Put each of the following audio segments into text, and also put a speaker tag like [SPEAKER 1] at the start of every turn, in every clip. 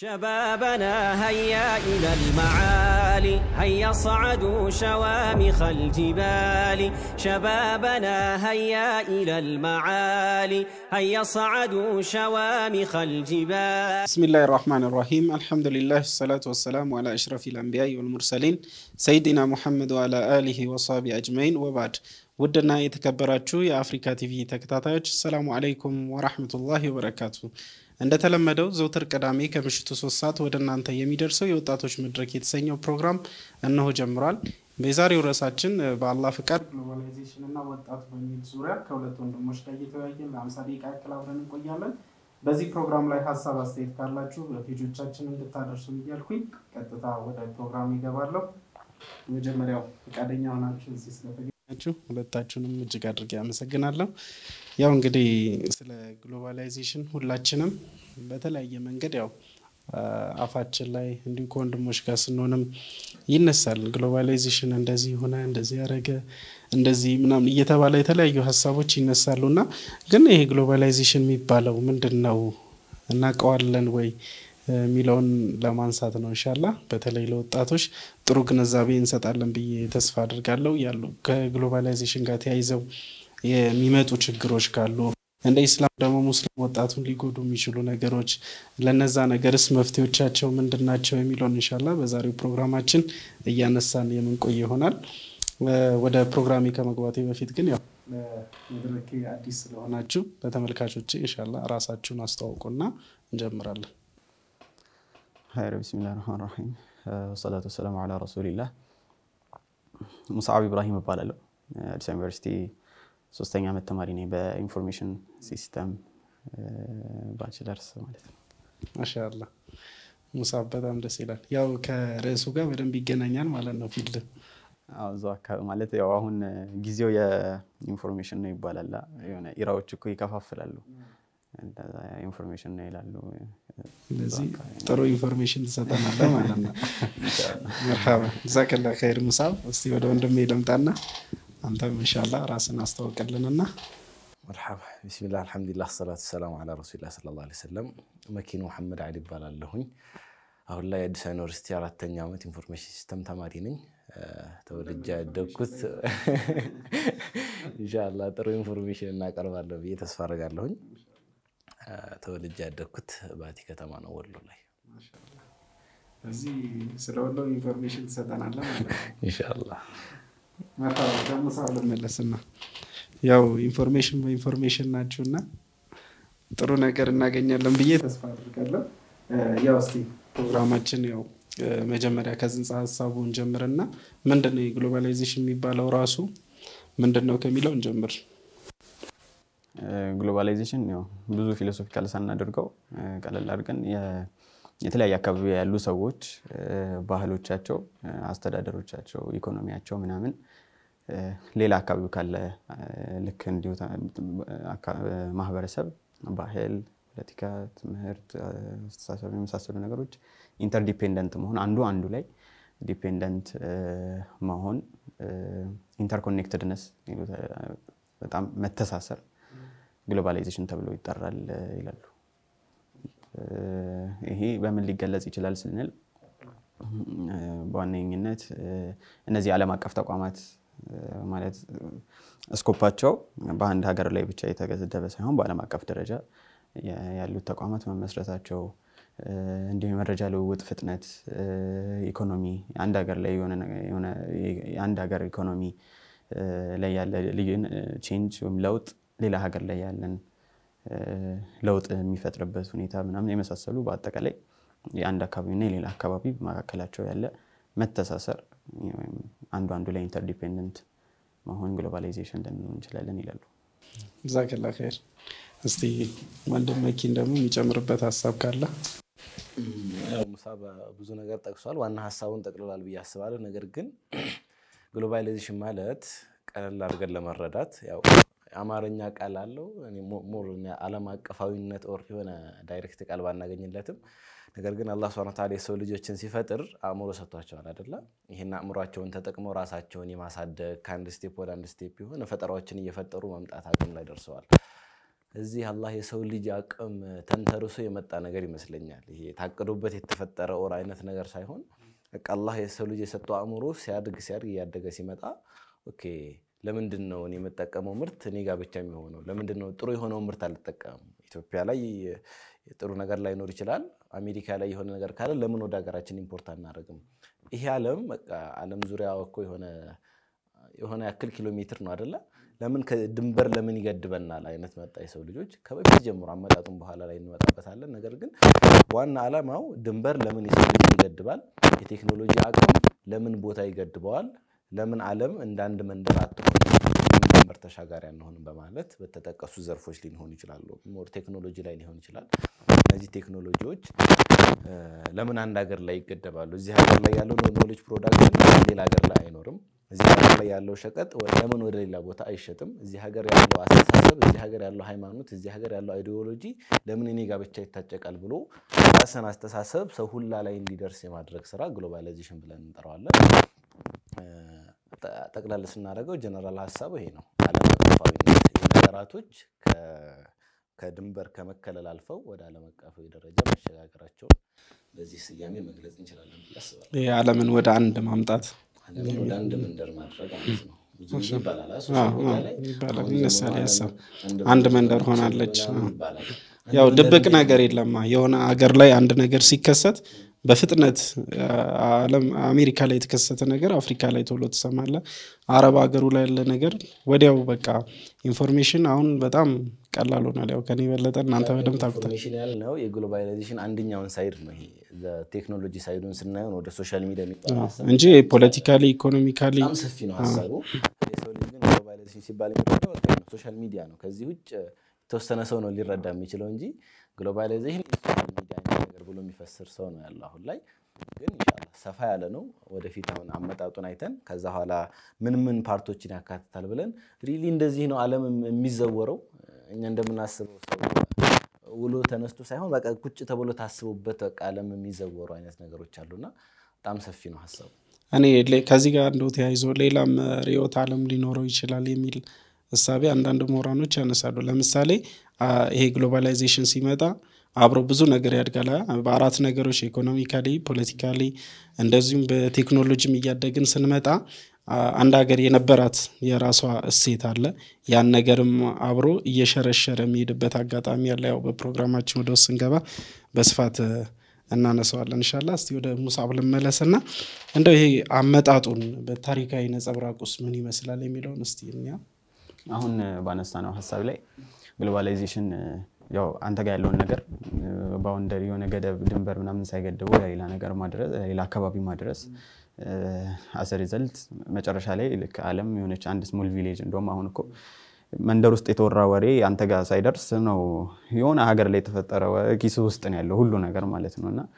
[SPEAKER 1] شبابنا هيا إلى المعالي هيا صعدوا شوامخ الجبال شبابنا هيا إلى المعالي هيا صعدوا شوامخ الجبال بسم الله الرحمن الرحيم الحمد لله الصلاة والسلام على أشرف الأنبياء والمرسلين سيدنا محمد وعلى آله وصحبه أجمعين وبعد ودنا ውድና የተከበራችሁ في ቲቪ السلام عليكم ورحمة الله وبركاته እንደተለመደው ዘውትር ቅዳሜ ከምሽቱ ሶስት ሰዓት ወደ እናንተ የሚደርሰው የወጣቶች መድረክ የተሰኘው ፕሮግራም እነሆ ጀምሯል። በዛሬው ርዕሳችን በአላህ ፍቃድ ግሎባላይዜሽን እና ወጣት በሚል ዙሪያ ከሁለት ወንድሞች ላይ እየተወያየን ለአምሳ ደቂቃ ያክል አብረን እንቆያለን። በዚህ ፕሮግራም ላይ ሀሳብ አስተያየት ካላችሁ በፔጆቻችን እንድታደርሱ እያልኩኝ ቀጥታ ወደ ፕሮግራም ይገባለሁ። መጀመሪያው ፈቃደኛ ሆናችሁ እዚህ ስለተገኛችሁ ሁለታችሁንም እጅግ አድርጌ አመሰግናለሁ። ያው እንግዲህ ስለ ግሎባላይዜሽን ሁላችንም በተለያየ መንገድ ያው አፋችን ላይ እንዲሁ ከወንድሞች ጋር ስንሆንም ይነሳል። ግሎባላይዜሽን እንደዚህ ሆነ፣ እንደዚህ ያደረገ፣ እንደዚህ ምናምን እየተባለ የተለያዩ ሀሳቦች ይነሳሉ እና ግን ይሄ ግሎባላይዜሽን የሚባለው ምንድን ነው እናውቀዋለን ወይ የሚለውን ለማንሳት ነው። እንሻላ በተለይ ለወጣቶች ጥሩ ግንዛቤ እንሰጣለን ብዬ ተስፋ አድርጋለው ያሉ ከግሎባላይዜሽን ጋር ተያይዘው የሚመጡ ችግሮች ካሉ እንደ ኢስላም ደግሞ ሙስሊም ወጣቱን ሊጎዱ የሚችሉ ነገሮች ለነዛ ነገርስ መፍትሄዎቻቸው ምንድን ናቸው የሚለውን እንሻላ በዛሬው ፕሮግራማችን እያነሳን የምንቆይ ይሆናል። ወደ ፕሮግራሜ ከመግባቴ በፊት ግን ያው ለመድረኬ አዲስ ስለሆናችሁ ለተመልካቾች እንሻላ ራሳችሁን አስተዋውቁና እንጀምራለን።
[SPEAKER 2] ሀይረ ብስሚላ ረማን ረሂም ወሰላቱ ሰላም አላ ረሱልላህ ሙስዓብ ኢብራሂም እባላለሁ አዲስ ዩኒቨርሲቲ ሶስተኛ ዓመት ተማሪ ነኝ በኢንፎርሜሽን ሲስተም ባችለርስ ማለት ነው። ማሻአላ
[SPEAKER 1] ሙሳብ በጣም ደስ ይላል። ያው ከርዕሱ ጋር በደንብ ይገናኛል ማለት ነው። ፊልድ
[SPEAKER 2] እዛ አካባቢ ማለት ያው አሁን ጊዜው የኢንፎርሜሽን ነው ይባላል። የሆነ ኢራዎች እኮ ይከፋፍላሉ። ኢንፎርሜሽን ነው ይላሉ። ስለዚህ
[SPEAKER 1] ጥሩ ኢንፎርሜሽን ትሰጠናለ ማለት ነው። መርሃባ ዛከላ ከይር ሙሳብ። እስቲ ወደ ወንድም ልምጣና አንተም እንሻላ
[SPEAKER 3] ራስን አስታውቅልንና መርሓባ ቢስሚላ አልሐምዱሊላህ ሰላት ሰላም አላ ረሱላ ስለ ላ ሰለም መኪኑ መሐመድ አሊ ይባላለሁኝ። አሁን ላይ አዲስ ዩኒቨርሲቲ አራተኛ ዓመት ኢንፎርሜሽን ሲስተም ተማሪ ነኝ። ተወልጄ ያደግኩት እንሻላ ጥሩ ኢንፎርሜሽን እናቀርባለሁ ብዬ ተስፋ አደርጋለሁኝ። ተወልጄ ያደግኩት ባቲ ከተማ ነው ወሎ ላይ።
[SPEAKER 1] እዚህ ስለ ወሎ ኢንፎርሜሽን ትሰጠናለህ ኢንሻላህ። መለስና ያው ኢንፎርሜሽን በኢንፎርሜሽን ናችሁ እና ጥሩ ነገር እናገኛለን ብዬ ተስፋ አድርጋለሁ። ያው ፕሮግራማችን ያው መጀመሪያ ከጽንሰ ሀሳቡን ጀምርና ምንድን
[SPEAKER 2] የግሎባላይዜሽን የሚባለው ራሱ ምንድን ነው ከሚለው እንጀምር። ግሎባላይዜሽን ያው ብዙ ፊሎሶፊካል ሳናደርገው ቀለል አድርገን የተለያየ አካባቢ ያሉ ሰዎች ባህሎቻቸው፣ አስተዳደሮቻቸው፣ ኢኮኖሚያቸው ምናምን ሌላ አካባቢ ካለ ልክ እንዲሁ ማህበረሰብ ባህል፣ ፖለቲካ፣ ትምህርት፣ አስተሳሰብ የመሳሰሉ ነገሮች ኢንተርዲፔንደንት መሆን አንዱ አንዱ ላይ ዲፔንደንት መሆን ኢንተርኮኔክትድነስ በጣም መተሳሰር ግሎባላይዜሽን ተብሎ ይጠራል ይላሉ። ይሄ በምን ሊገለጽ ይችላል ስንል በዋነኝነት እነዚህ ዓለም አቀፍ ተቋማት ማለት እስኮፓቸው በአንድ ሀገር ላይ ብቻ የተገደበ ሳይሆን በዓለም አቀፍ ደረጃ ያሉት ተቋማት መመስረታቸው እንዲሁም የመረጃ ልውውጥ ፍጥነት፣ ኢኮኖሚ አንድ ሀገር ላይ የአንድ ሀገር ኢኮኖሚ ላይ ያለ ቼንጅ ወይም ለውጥ ሌላ ሀገር ላይ ያለን ለውጥ የሚፈጥርበት ሁኔታ ምናምን የመሳሰሉ በአጠቃላይ የአንድ አካባቢና የሌላ አካባቢ መካከላቸው ያለ መተሳሰር አንዱ አንዱ ላይ ኢንተርዲፔንደንት መሆን ግሎባላይዜሽን ልንሆን እንችላለን ይላሉ።
[SPEAKER 1] ዛክላ ር እስቲ ወንድም መኪን ደግሞ የሚጨምርበት ሀሳብ
[SPEAKER 2] ካለ
[SPEAKER 3] ሙሳ ብዙ ነገር ጠቅሷል። ዋና ሀሳቡን ጠቅልሏል ብዬ አስባለሁ። ነገር ግን ግሎባላይዜሽን ማለት ቀለል አድርገን ለመረዳት ያው አማርኛ ቃል አለው ሞር ዓለም አቀፋዊነት ኦር የሆነ ዳይሬክት ቃል ባናገኝለትም፣ ነገር ግን አላህ ሱብሃነሁ ወተዓላ የሰው ልጆችን ሲፈጥር አእምሮ ሰጥቷቸዋል አደለ ይህን አእምሯቸውን ተጠቅመው ራሳቸውን የማሳደግ ከአንድ ስቴፕ ወደ አንድ ስቴፕ የሆነ ፈጠራዎችን እየፈጠሩ መምጣት አቅም ላይ ደርሰዋል። እዚህ አላህ የሰው ልጅ አቅም ተንተርሶ የመጣ ነገር ይመስለኛል። ይሄ ታቅዶበት የተፈጠረ ኦር አይነት ነገር ሳይሆን አላህ የሰው ልጅ የሰጠው አእምሮ ሲያድግ ሲያድግ እያደገ ሲመጣ ኦኬ ለምንድን ነው እኔ የምጠቀመው ምርት እኔ ጋር ብቻ የሚሆነው? ለምንድን ነው ጥሩ የሆነው ምርት አልጠቀምም? ኢትዮጵያ ላይ ጥሩ ነገር ላይኖር ይችላል። አሜሪካ ላይ የሆነ ነገር ካለ ለምን ወደ ሀገራችን ኢምፖርት አናደርግም? ይሄ ዓለም በቃ ዓለም ዙሪያ እኮ የሆነ ያክል ኪሎ ሜትር ነው አደለ? ለምን ድንበር ለምን ይገድበናል አይነት መጣ የሰው ልጆች ከበፊት ጀምሮ አመጣጡን በኋላ ላይ እንመጣበታለን። ነገር ግን ዋና ዓላማው ድንበር ለምን የሰው ልጅ ይገድባል? የቴክኖሎጂ አቅም ለምን ቦታ ይገድበዋል? ለምን ዓለም እንደ አንድ መንደር ተሻጋሪ አንሆንም በማለት በተጠቀሱ ዘርፎች ሊሆን ይችላሉ፣ ሞር ቴክኖሎጂ ላይ ሊሆን ይችላል። እነዚህ ቴክኖሎጂዎች ለምን አንድ ሀገር ላይ ይገደባሉ? እዚህ ሀገር ላይ ያለው ኖሌጅ ፕሮዳክት ሌላ ሀገር ላይ አይኖርም? እዚህ ሀገር ላይ ያለው ሸቀጥ ለምን ወደ ሌላ ቦታ አይሸጥም? እዚህ ሀገር ያለው አስተሳሰብ፣ እዚህ ሀገር ያለው ሃይማኖት፣ እዚህ ሀገር ያለው አይዲዮሎጂ ለምን እኔ ጋር ብቻ ይታጨቃል ብሎ ራስን አስተሳሰብ ሰው ሁላ ላይ እንዲደርስ የማድረግ ስራ ግሎባላይዜሽን ብለን እንጠራዋለን። ጠቅላላ ስናደርገው ጀነራል ሀሳቡ ይሄ ነው። ሀገራቶች ከድንበር ከመከለል አልፈው ወደ ዓለም አቀፋዊ ደረጃ መሸጋገራቸውን በዚህ ስያሜ መግለጽ እንችላለን ብዬ ዓለምን ወደ
[SPEAKER 1] አንድ ማምጣት፣ ወደ አንድ መንደር ማድረግ ይባላል አንድ መንደር ሆናለች። ያው ድብቅ ነገር የለማ የሆነ አገር ላይ አንድ ነገር ሲከሰት በፍጥነት ዓለም አሜሪካ ላይ የተከሰተ ነገር አፍሪካ ላይ ቶሎ ትሰማለህ። አረብ ሀገሩ ላይ ያለ ነገር ወዲያው በቃ ኢንፎርሜሽን አሁን በጣም ቀላል ሆናል። ያው ከኔ በለጠ እናንተ በደም ታውቁታላችሁ።
[SPEAKER 3] ያልነው የግሎባላይዜሽን አንደኛውን ሳይድ ነው። ይሄ ቴክኖሎጂ ሳይዱን ስናየው ወደ ሶሻል ሚዲያ እንጂ ፖለቲካሊ
[SPEAKER 1] ኢኮኖሚካሊ ሰፊ ነው ሀሳቡ።
[SPEAKER 3] የሰው ልጅ ግን ግሎባላይዜሽን ሲባል ሶሻል ሚዲያ ነው። ከዚህ ውጭ የተወሰነ ሰው ነው ሊረዳ የሚችለው እንጂ ግሎባላይዜሽን ብሎ የሚፈስር ሰው ነው ያለው አሁን ላይ። ግን ኢንሻላህ ሰፋ ያለ ነው ወደፊት አሁን አመጣጡን አይተን ከዛ ኋላ ምን ምን ፓርቶችን ያካትታል ብለን ሪሊ እንደዚህ ነው ዓለም የሚዘወረው እኛ እንደምናስበው ሰው ውሎ ተነስቶ ሳይሆን በቃ ቁጭ ተብሎ ታስቦበት በቃ ዓለም የሚዘወሩ አይነት ነገሮች አሉና በጣም ሰፊ ነው ሀሳቡ።
[SPEAKER 1] እኔ ከዚህ ጋር እንደው ተያይዞ ሌላም ርዕዮተ ዓለም ሊኖረው ይችላል የሚል እሳቤ አንዳንድ ምሁራኖች ያነሳሉ። ለምሳሌ ይሄ ግሎባላይዜሽን ሲመጣ አብሮ ብዙ ነገር ያድጋል። በአራት ነገሮች ኢኮኖሚካሊ፣ ፖለቲካሊ እንደዚሁም በቴክኖሎጂም እያደግን ስንመጣ አንድ ሀገር የነበራት የራሷ እሴት አለ። ያን ነገርም አብሮ እየሸረሸረ የሚሄድበት አጋጣሚ ያለ። ያው በፕሮግራማችን ወደ ውስጥ ስንገባ በስፋት እናነሳዋለን እንሻላ። እስቲ ወደ ሙሳብ ብልመለስና እንደው ይሄ አመጣጡን በታሪካዊ ነጸብራቅ ውስጥ ምን ይመስላል የሚለውን እስቲ እኛ
[SPEAKER 2] አሁን ባነሳ ነው ሀሳብ ላይ ግሎባላይዜሽን ያው አንተ ጋር ያለውን ነገር ባውንደሪ የሆነ ገደብ ድንበር ምናምን ሳይገድቡ ለሌላ ነገር ማድረስ ለሌላ አካባቢ ማድረስ አስ ሪዘልት መጨረሻ ላይ ልክ አለም የሆነች አንድ ስሞል ቪሌጅ እንደውም አሁን እኮ መንደር ውስጥ የተወራ ወሬ አንተ ጋር ሳይደርስ ነው የሆነ ሀገር ላይ የተፈጠረ ኪስ ውስጥ ነው ያለው ሁሉ ነገር ማለት ነው እና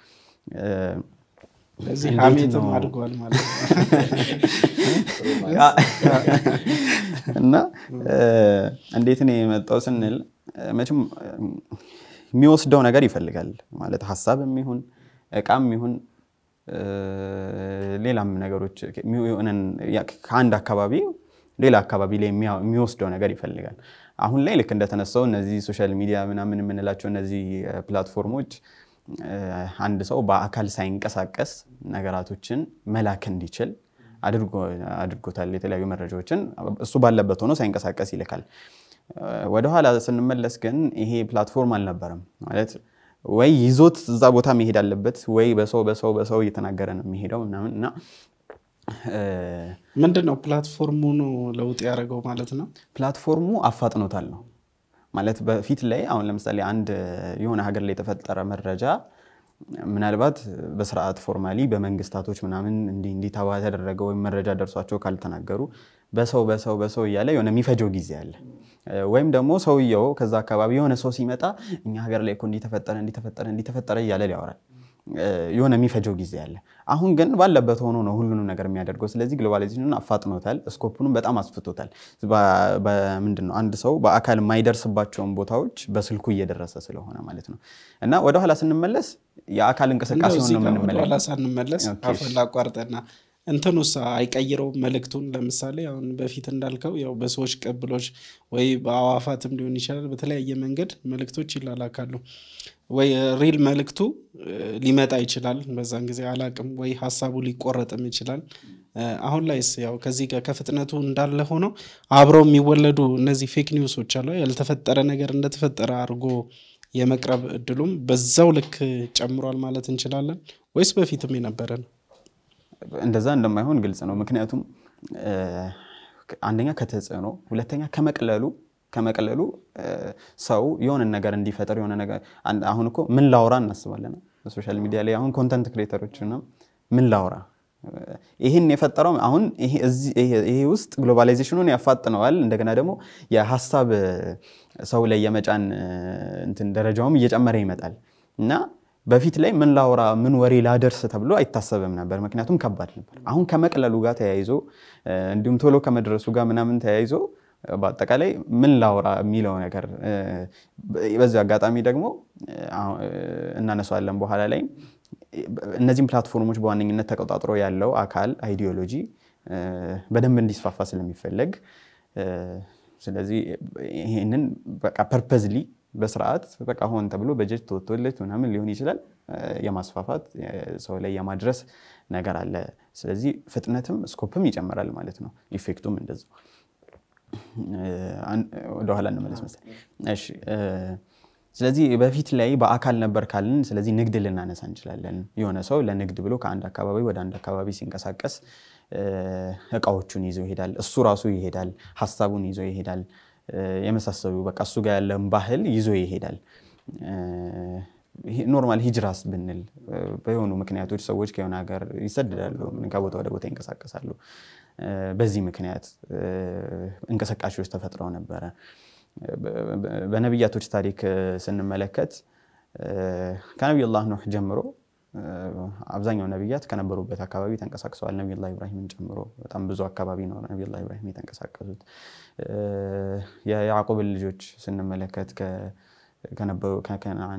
[SPEAKER 2] እና እንዴት ነው የመጣው ስንል መቼም የሚወስደው ነገር ይፈልጋል ማለት ሀሳብ የሚሆን እቃም ይሁን ሌላም ነገሮች ከአንድ አካባቢ ሌላ አካባቢ ላይ የሚወስደው ነገር ይፈልጋል። አሁን ላይ ልክ እንደተነሳው እነዚህ ሶሻል ሚዲያ ምናምን የምንላቸው እነዚህ ፕላትፎርሞች አንድ ሰው በአካል ሳይንቀሳቀስ ነገራቶችን መላክ እንዲችል አድርጎታል። የተለያዩ መረጃዎችን እሱ ባለበት ሆኖ ሳይንቀሳቀስ ይልካል። ወደኋላ ስንመለስ ግን ይሄ ፕላትፎርም አልነበረም ማለት ወይ ይዞት እዛ ቦታ መሄድ አለበት ወይ በሰው በሰው በሰው እየተናገረ ነው የሚሄደው ምናምን እና ምንድን ነው ፕላትፎርሙ ለውጥ ያደረገው ማለት ነው ፕላትፎርሙ አፋጥኖታል ነው ማለት በፊት ላይ አሁን ለምሳሌ አንድ የሆነ ሀገር ላይ የተፈጠረ መረጃ ምናልባት በስርዓት ፎርማሊ በመንግስታቶች ምናምን እንዲህ እንዲህ ተደረገ ወይም መረጃ ደርሷቸው ካልተናገሩ በሰው በሰው በሰው እያለ የሆነ የሚፈጀው ጊዜ አለ። ወይም ደግሞ ሰውየው ከዛ አካባቢ የሆነ ሰው ሲመጣ እኛ ሀገር ላይ እንዲተፈጠረ እንዲተፈጠረ እንዲተፈጠረ እያለ ሊያወራል የሆነ የሚፈጀው ጊዜ አለ። አሁን ግን ባለበት ሆኖ ነው ሁሉንም ነገር የሚያደርገው። ስለዚህ ግሎባላይዜሽኑን አፋጥኖታል፣ ስኮፑንም በጣም አስፍቶታል። ምንድን ነው አንድ ሰው በአካል የማይደርስባቸውን ቦታዎች በስልኩ እየደረሰ ስለሆነ ማለት ነው። እና ወደኋላ ስንመለስ የአካል እንቅስቃሴ ሆነ ምንመለስ አፈላ አቋርጠና እንትኑስ አይቀይረውም መልእክቱን።
[SPEAKER 1] ለምሳሌ አሁን በፊት እንዳልከው ያው በሰዎች ቅብሎች ወይ በአዋፋትም ሊሆን ይችላል። በተለያየ መንገድ መልእክቶች ይላላካሉ። ወይ ሪል መልእክቱ ሊመጣ ይችላል በዛን ጊዜ አላቅም፣ ወይ ሀሳቡ ሊቆረጥም ይችላል። አሁን ላይስ ያው ከዚህ ጋር ከፍጥነቱ እንዳለ ሆነው አብረው የሚወለዱ እነዚህ ፌክ ኒውሶች አሉ። ያልተፈጠረ ነገር እንደተፈጠረ አድርጎ የመቅረብ እድሉም በዛው ልክ ጨምሯል ማለት እንችላለን ወይስ በፊትም የነበረ ነው?
[SPEAKER 2] እንደዛ እንደማይሆን ግልጽ ነው። ምክንያቱም አንደኛ ከተጽዕኖ፣ ሁለተኛ ከመቅለሉ ከመቅለሉ ሰው የሆነ ነገር እንዲፈጠር የሆነ ነገር አሁን እኮ ምን ላውራ እናስባለን በሶሻል ሚዲያ ላይ አሁን ኮንተንት ክሬተሮች ምን ላውራ ይህን የፈጠረው አሁን ይሄ ውስጥ ግሎባላይዜሽኑን ያፋጥነዋል። እንደገና ደግሞ የሀሳብ ሰው ላይ የመጫን እንትን ደረጃውም እየጨመረ ይመጣል እና በፊት ላይ ምን ላውራ ምን ወሬ ላደርስ ተብሎ አይታሰብም ነበር፣ ምክንያቱም ከባድ ነበር። አሁን ከመቅለሉ ጋር ተያይዞ እንዲሁም ቶሎ ከመድረሱ ጋር ምናምን ተያይዞ በአጠቃላይ ምን ላውራ የሚለው ነገር በዚህ አጋጣሚ ደግሞ እናነሷለን በኋላ ላይ እነዚህም ፕላትፎርሞች በዋነኝነት ተቆጣጥሮ ያለው አካል አይዲዮሎጂ በደንብ እንዲስፋፋ ስለሚፈለግ ስለዚህ ይህንን በቃ ፐርፐዝሊ በስርዓት በቃ ሆን ተብሎ በጀት ተወጥቶለት ምናምን ሊሆን ይችላል የማስፋፋት ሰው ላይ የማድረስ ነገር አለ። ስለዚህ ፍጥነትም ስኮፕም ይጨምራል ማለት ነው። ኢፌክቱም እንደዚያው ወደኋላ እንመለስ መሰለኝ። ስለዚህ በፊት ላይ በአካል ነበር ካልን፣ ስለዚህ ንግድ ልናነሳ እንችላለን። የሆነ ሰው ለንግድ ብሎ ከአንድ አካባቢ ወደ አንድ አካባቢ ሲንቀሳቀስ እቃዎቹን ይዞ ይሄዳል። እሱ ራሱ ይሄዳል፣ ሀሳቡን ይዞ ይሄዳል። የመሳሰሉ በቃ እሱ ጋር ያለን ባህል ይዞ ይሄዳል። ኖርማል ሂጅራስ ብንል በሆኑ ምክንያቶች ሰዎች ከሆነ ሀገር ይሰደዳሉ፣ ከቦታ ወደ ቦታ ይንቀሳቀሳሉ። በዚህ ምክንያት እንቅስቃሴዎች ተፈጥረው ነበረ። በነቢያቶች ታሪክ ስንመለከት ከነቢዩላህ ኖህ ጀምሮ አብዛኛው ነቢያት ከነበሩበት አካባቢ ተንቀሳቅሰዋል። ነቢዩላህ ኢብራሂምን ጨምሮ በጣም ብዙ አካባቢ ነው ነቢዩላህ ኢብራሂም የተንቀሳቀሱት። የያዕቆብን ልጆች ስንመለከት ከነበሩ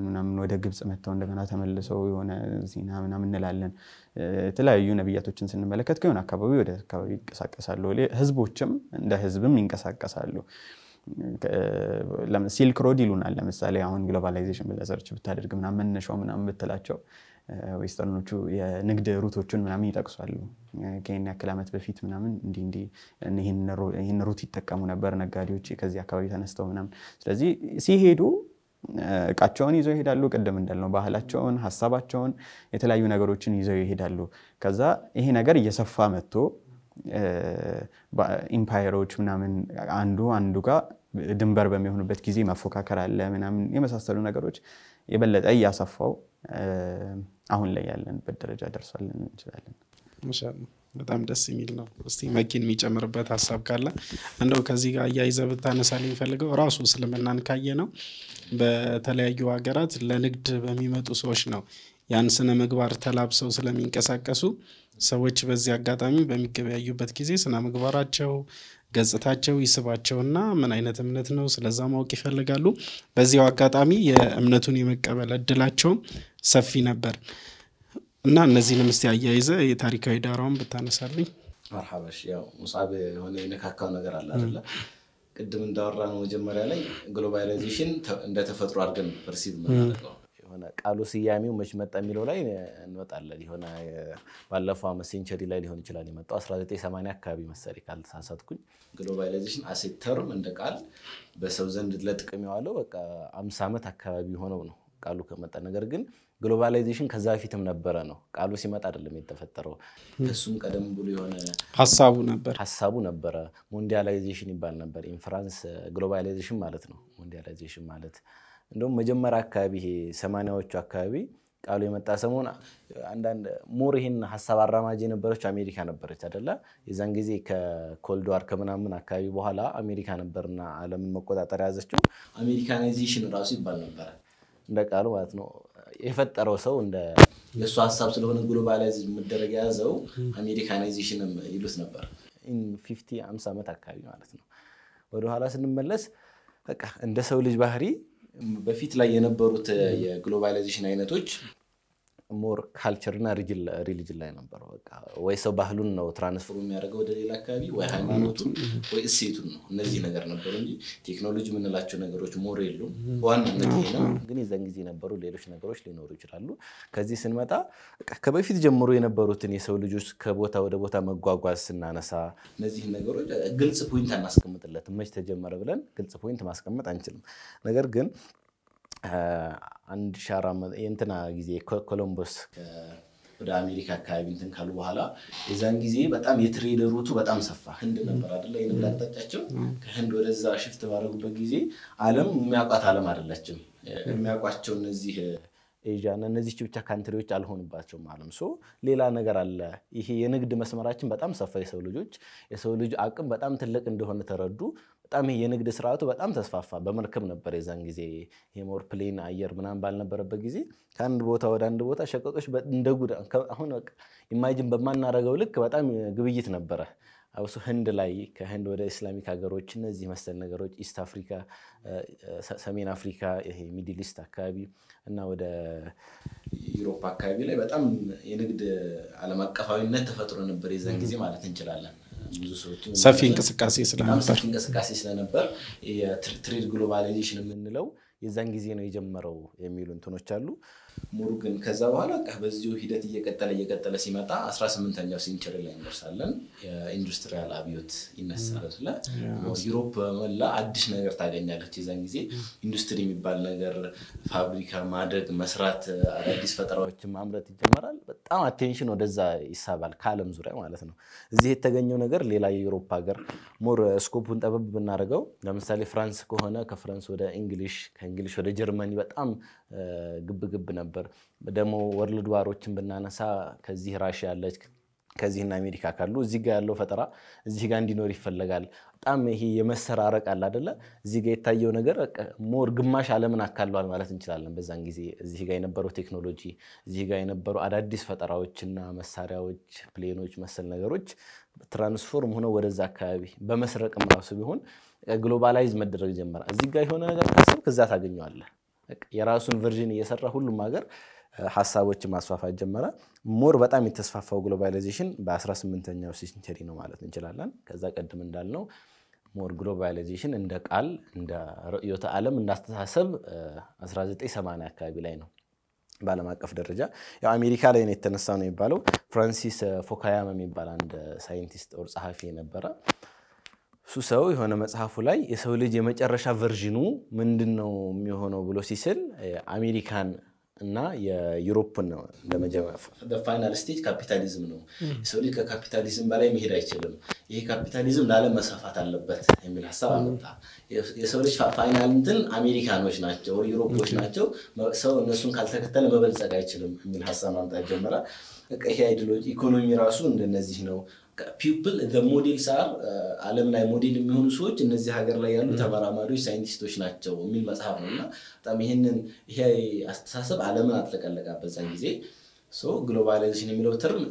[SPEAKER 2] ምናምን ወደ ግብፅ መጥተው እንደገና ተመልሰው የሆነ ዜና ምናምን እንላለን። የተለያዩ ነቢያቶችን ስንመለከት ከሆነ አካባቢ ወደ አካባቢ ይንቀሳቀሳሉ። ህዝቦችም እንደ ህዝብም ይንቀሳቀሳሉ። ሲልክ ሮድ ይሉናል። ለምሳሌ አሁን ግሎባላይዜሽን ብለህ ብታደርግ ምናምን መነሻው ምናምን ብትላቸው ዌስተርኖቹ የንግድ ሩቶችን ምናምን ይጠቅሷሉ። ከይህን ያክል ዓመት በፊት ምናምን እንዲህ እንዲህ ይህን ሩት ይጠቀሙ ነበር ነጋዴዎች ከዚህ አካባቢ ተነስተው ምናምን። ስለዚህ ሲሄዱ እቃቸውን ይዘው ይሄዳሉ። ቅድም እንዳልነው ባህላቸውን፣ ሀሳባቸውን፣ የተለያዩ ነገሮችን ይዘው ይሄዳሉ። ከዛ ይሄ ነገር እየሰፋ መጥቶ ኢምፓየሮች ምናምን አንዱ አንዱ ጋር ድንበር በሚሆኑበት ጊዜ መፎካከር አለ ምናምን የመሳሰሉ ነገሮች የበለጠ እያሰፋው አሁን ላይ ያለንበት ደረጃ ደርሷልን
[SPEAKER 1] እንችላለን በጣም ደስ የሚል ነው እስቲ መኪን የሚጨምርበት ሀሳብ ካለ እንደው ከዚህ ጋር አያይዘ ብታነሳ የሚፈልገው ራሱ እስልምናን ካየ ነው በተለያዩ ሀገራት ለንግድ በሚመጡ ሰዎች ነው ያን ስነ ምግባር ተላብሰው ስለሚንቀሳቀሱ ሰዎች በዚህ አጋጣሚ በሚገበያዩበት ጊዜ ስነ ምግባራቸው ገጽታቸው ይስባቸውና ምን አይነት እምነት ነው ስለዛ ማወቅ ይፈልጋሉ በዚያው አጋጣሚ የእምነቱን የመቀበል እድላቸውም ሰፊ ነበር እና እነዚህን እስቲ አያይዘ የታሪካዊ ዳራውን ብታነሳልኝ።
[SPEAKER 3] መርሐባሽ ያው ሙሳብ የሆነ የነካካው ነገር አለ አደለ? ቅድም እንዳወራ ነው መጀመሪያ ላይ ግሎባላይዜሽን እንደ ተፈጥሮ አድርገን ፐርሲቭ የሆነ ቃሉ ስያሜው መች መጣ የሚለው ላይ እንወጣለን። የሆነ ባለፈው ዓመት ሴንቸሪ ላይ ሊሆን ይችላል የመጣው 1980 አካባቢ መሰለኝ ካልተሳሳትኩኝ። ግሎባላይዜሽን አሴት ተርም እንደ ቃል በሰው ዘንድ ለጥቅም የዋለው በቃ አምስት ዓመት አካባቢ ሆነው ነው ቃሉ ከመጣ ነገር ግን ግሎባላይዜሽን ከዛ በፊትም ነበረ ነው። ቃሉ ሲመጣ አይደለም የተፈጠረው፣ እሱም ቀደም ብሎ የሆነ ሀሳቡ ነበር ሀሳቡ ነበረ። ሞንዲያላይዜሽን ይባል ነበር። ኢንፍራንስ ግሎባላይዜሽን ማለት ነው። ሞንዲያላይዜሽን ማለት እንደውም መጀመሪያ አካባቢ ይሄ ሰማንያዎቹ አካባቢ ቃሉ የመጣ ሰሞን አንዳንድ ሞር ይህን ሀሳብ አራማጅ የነበረች አሜሪካ ነበረች አደለ? የዛን ጊዜ ከኮልድዋር ከምናምን አካባቢ በኋላ አሜሪካ ነበርና አለምን መቆጣጠር የያዘችው አሜሪካናይዜሽን ራሱ ይባል ነበረ። እንደ ቃሉ ማለት ነው የፈጠረው ሰው እንደ የእሱ ሀሳብ ስለሆነ ግሎባላይዝ መደረግ የያዘው አሜሪካናይዜሽንም ይሉት ነበር። ፊፍቲ አምሳ ዓመት አካባቢ ማለት ነው። ወደኋላ ስንመለስ በቃ እንደ ሰው ልጅ ባህሪ በፊት ላይ የነበሩት የግሎባላይዜሽን አይነቶች ሞር ካልቸር እና ሪሊጅን ላይ ነበር። በቃ ወይ ሰው ባህሉን ነው ትራንስፈሩ የሚያደርገው ወደ ሌላ አካባቢ፣ ወይ ሃይማኖቱን ወይ እሴቱን ነው። እነዚህ ነገር ነበሩ እንጂ ቴክኖሎጂ የምንላቸው ነገሮች ሞር የሉም። ዋናነት ነው። ግን የዛን ጊዜ የነበሩ ሌሎች ነገሮች ሊኖሩ ይችላሉ። ከዚህ ስንመጣ ከበፊት ጀምሮ የነበሩትን የሰው ልጆች ከቦታ ወደ ቦታ መጓጓዝ ስናነሳ እነዚህ ነገሮች ግልጽ ፖይንት አናስቀምጥለት መች ተጀመረ ብለን ግልጽ ፖይንት ማስቀመጥ አንችልም። ነገር ግን አንድ ሺህ የእንትና ጊዜ ኮሎምቦስ ወደ አሜሪካ አካባቢ እንትን ካሉ በኋላ የዛን ጊዜ በጣም የትሬድ ሩቱ በጣም ሰፋ። ህንድ ነበር አደለ? የንግድ ከህንድ ወደዛ ሽፍት ባደረጉበት ጊዜ አለም የሚያውቋት አለም አይደለችም። የሚያውቋቸው እነዚህ ኤዥያ እና እነዚህ ብቻ ካንትሪዎች አልሆንባቸውም። ዓለም ሶ ሌላ ነገር አለ። ይሄ የንግድ መስመራችን በጣም ሰፋ። የሰው ልጆች የሰው ልጅ አቅም በጣም ትልቅ እንደሆነ ተረዱ። በጣም የንግድ ስርዓቱ በጣም ተስፋፋ። በመርከብ ነበር የዛን ጊዜ የሞር ፕሌን አየር ምናምን ባልነበረበት ጊዜ ከአንድ ቦታ ወደ አንድ ቦታ ሸቀጦች እንደ ጉድ አሁን በማናረገው ልክ በጣም ግብይት ነበረ። አብሶ ህንድ ላይ ከህንድ ወደ ኢስላሚክ ሀገሮች እነዚህ መሰል ነገሮች ኢስት አፍሪካ፣ ሰሜን አፍሪካ፣ ሚድል ኢስት አካባቢ እና ወደ ዩሮፓ አካባቢ ላይ በጣም የንግድ አለም አቀፋዊነት ተፈጥሮ ነበር የዛን ጊዜ ማለት እንችላለን። ሰፊ እንቅስቃሴ ስለነበር እንቅስቃሴ ስለነበር ትሬድ ግሎባላይዜሽን የምንለው የዛን ጊዜ ነው የጀመረው የሚሉ እንትኖች አሉ። ሙሩ ግን ከዛ በኋላ በዚሁ ሂደት እየቀጠለ እየቀጠለ ሲመጣ አስራ ስምንተኛው ሴንቸሪ ላይ እንደርሳለን። የኢንዱስትሪያል አብዮት ይነሳል ዩሮፕ በመላ አዲስ ነገር ታገኛለች። የዛን ጊዜ ኢንዱስትሪ የሚባል ነገር ፋብሪካ ማደግ፣ መስራት፣ አዳዲስ ፈጠራዎችን ማምረት ይጀመራል። በጣም አቴንሽን ወደዛ ይሳባል፣ ከአለም ዙሪያ ማለት ነው። እዚህ የተገኘው ነገር ሌላ የዩሮፕ ሀገር ሞር ስኮፑን ጠበብ ብናደርገው ለምሳሌ ፍራንስ ከሆነ ከፍራንስ ወደ እንግሊሽ ከእንግሊሽ ወደ ጀርመኒ በጣም ግብግብ ነበር። ነበር። ደግሞ ወርልድ ዋሮችን ብናነሳ ከዚህ ራሽ ያለች ከዚህና አሜሪካ ካሉ እዚህ ጋር ያለው ፈጠራ እዚህ ጋር እንዲኖር ይፈለጋል። በጣም ይሄ የመሰራረቅ አለ አይደለ? እዚህ ጋር የታየው ነገር ሞር ግማሽ ዓለምን አካሏል ማለት እንችላለን። በዛን ጊዜ እዚህ ጋር የነበረው ቴክኖሎጂ፣ እዚህ ጋር የነበሩ አዳዲስ ፈጠራዎችና መሳሪያዎች፣ ፕሌኖች መሰል ነገሮች ትራንስፎርም ሆነው ወደዛ አካባቢ በመስረቅም ራሱ ቢሆን ግሎባላይዝ መደረግ ጀመራል። እዚህ ጋር የሆነ ነገር ካሰብክ እዛ ታገኘዋለህ። የራሱን ቨርዥን እየሰራ ሁሉም ሀገር ሀሳቦች ማስፋፋት ጀመረ። ሞር በጣም የተስፋፋው ግሎባላይዜሽን በ18ኛው ሴንቸሪ ነው ማለት እንችላለን። ከዛ ቀድም እንዳልነው ሞር ግሎባላይዜሽን እንደ ቃል እንደ ርዕዮተ ዓለም እንዳስተሳሰብ 1980 አካባቢ ላይ ነው በዓለም አቀፍ ደረጃ ያው አሜሪካ ላይ ነው የተነሳ ነው የሚባለው። ፍራንሲስ ፎካያም የሚባል አንድ ሳይንቲስት ኦር ጸሐፊ የነበረ እሱ ሰው የሆነ መጽሐፉ ላይ የሰው ልጅ የመጨረሻ ቨርዥኑ ምንድን ነው የሚሆነው ብሎ ሲስል አሜሪካን እና የዩሮፕን ነው በፋይናል ስቴጅ ካፒታሊዝም ነው። የሰው ልጅ ከካፒታሊዝም በላይ መሄድ አይችልም፣ ይሄ ካፒታሊዝም ለዓለም መስፋፋት አለበት የሚል ሀሳብ አመጣ። የሰው ልጅ ፋይናል እንትን አሜሪካኖች ናቸው፣ ዩሮፖች ናቸው፣ ሰው እነሱን ካልተከተለ መበልጸግ አይችልም የሚል ሀሳብ ማምጣት ጀመረ። ይሄ ኢኮኖሚ ራሱ እንደነዚህ ነው። ፒፕል ሞዴልስ አር አለም ላይ ሞዴል የሚሆኑ ሰዎች እነዚህ ሀገር ላይ ያሉ ተመራማሪዎች ሳይንቲስቶች ናቸው የሚል መጽሐፍ ነው እና በጣም ይህንን ይሄ አስተሳሰብ አለምን አጥለቀለቃ በዛ ጊዜ ግሎባላይዜሽን የሚለው ተርም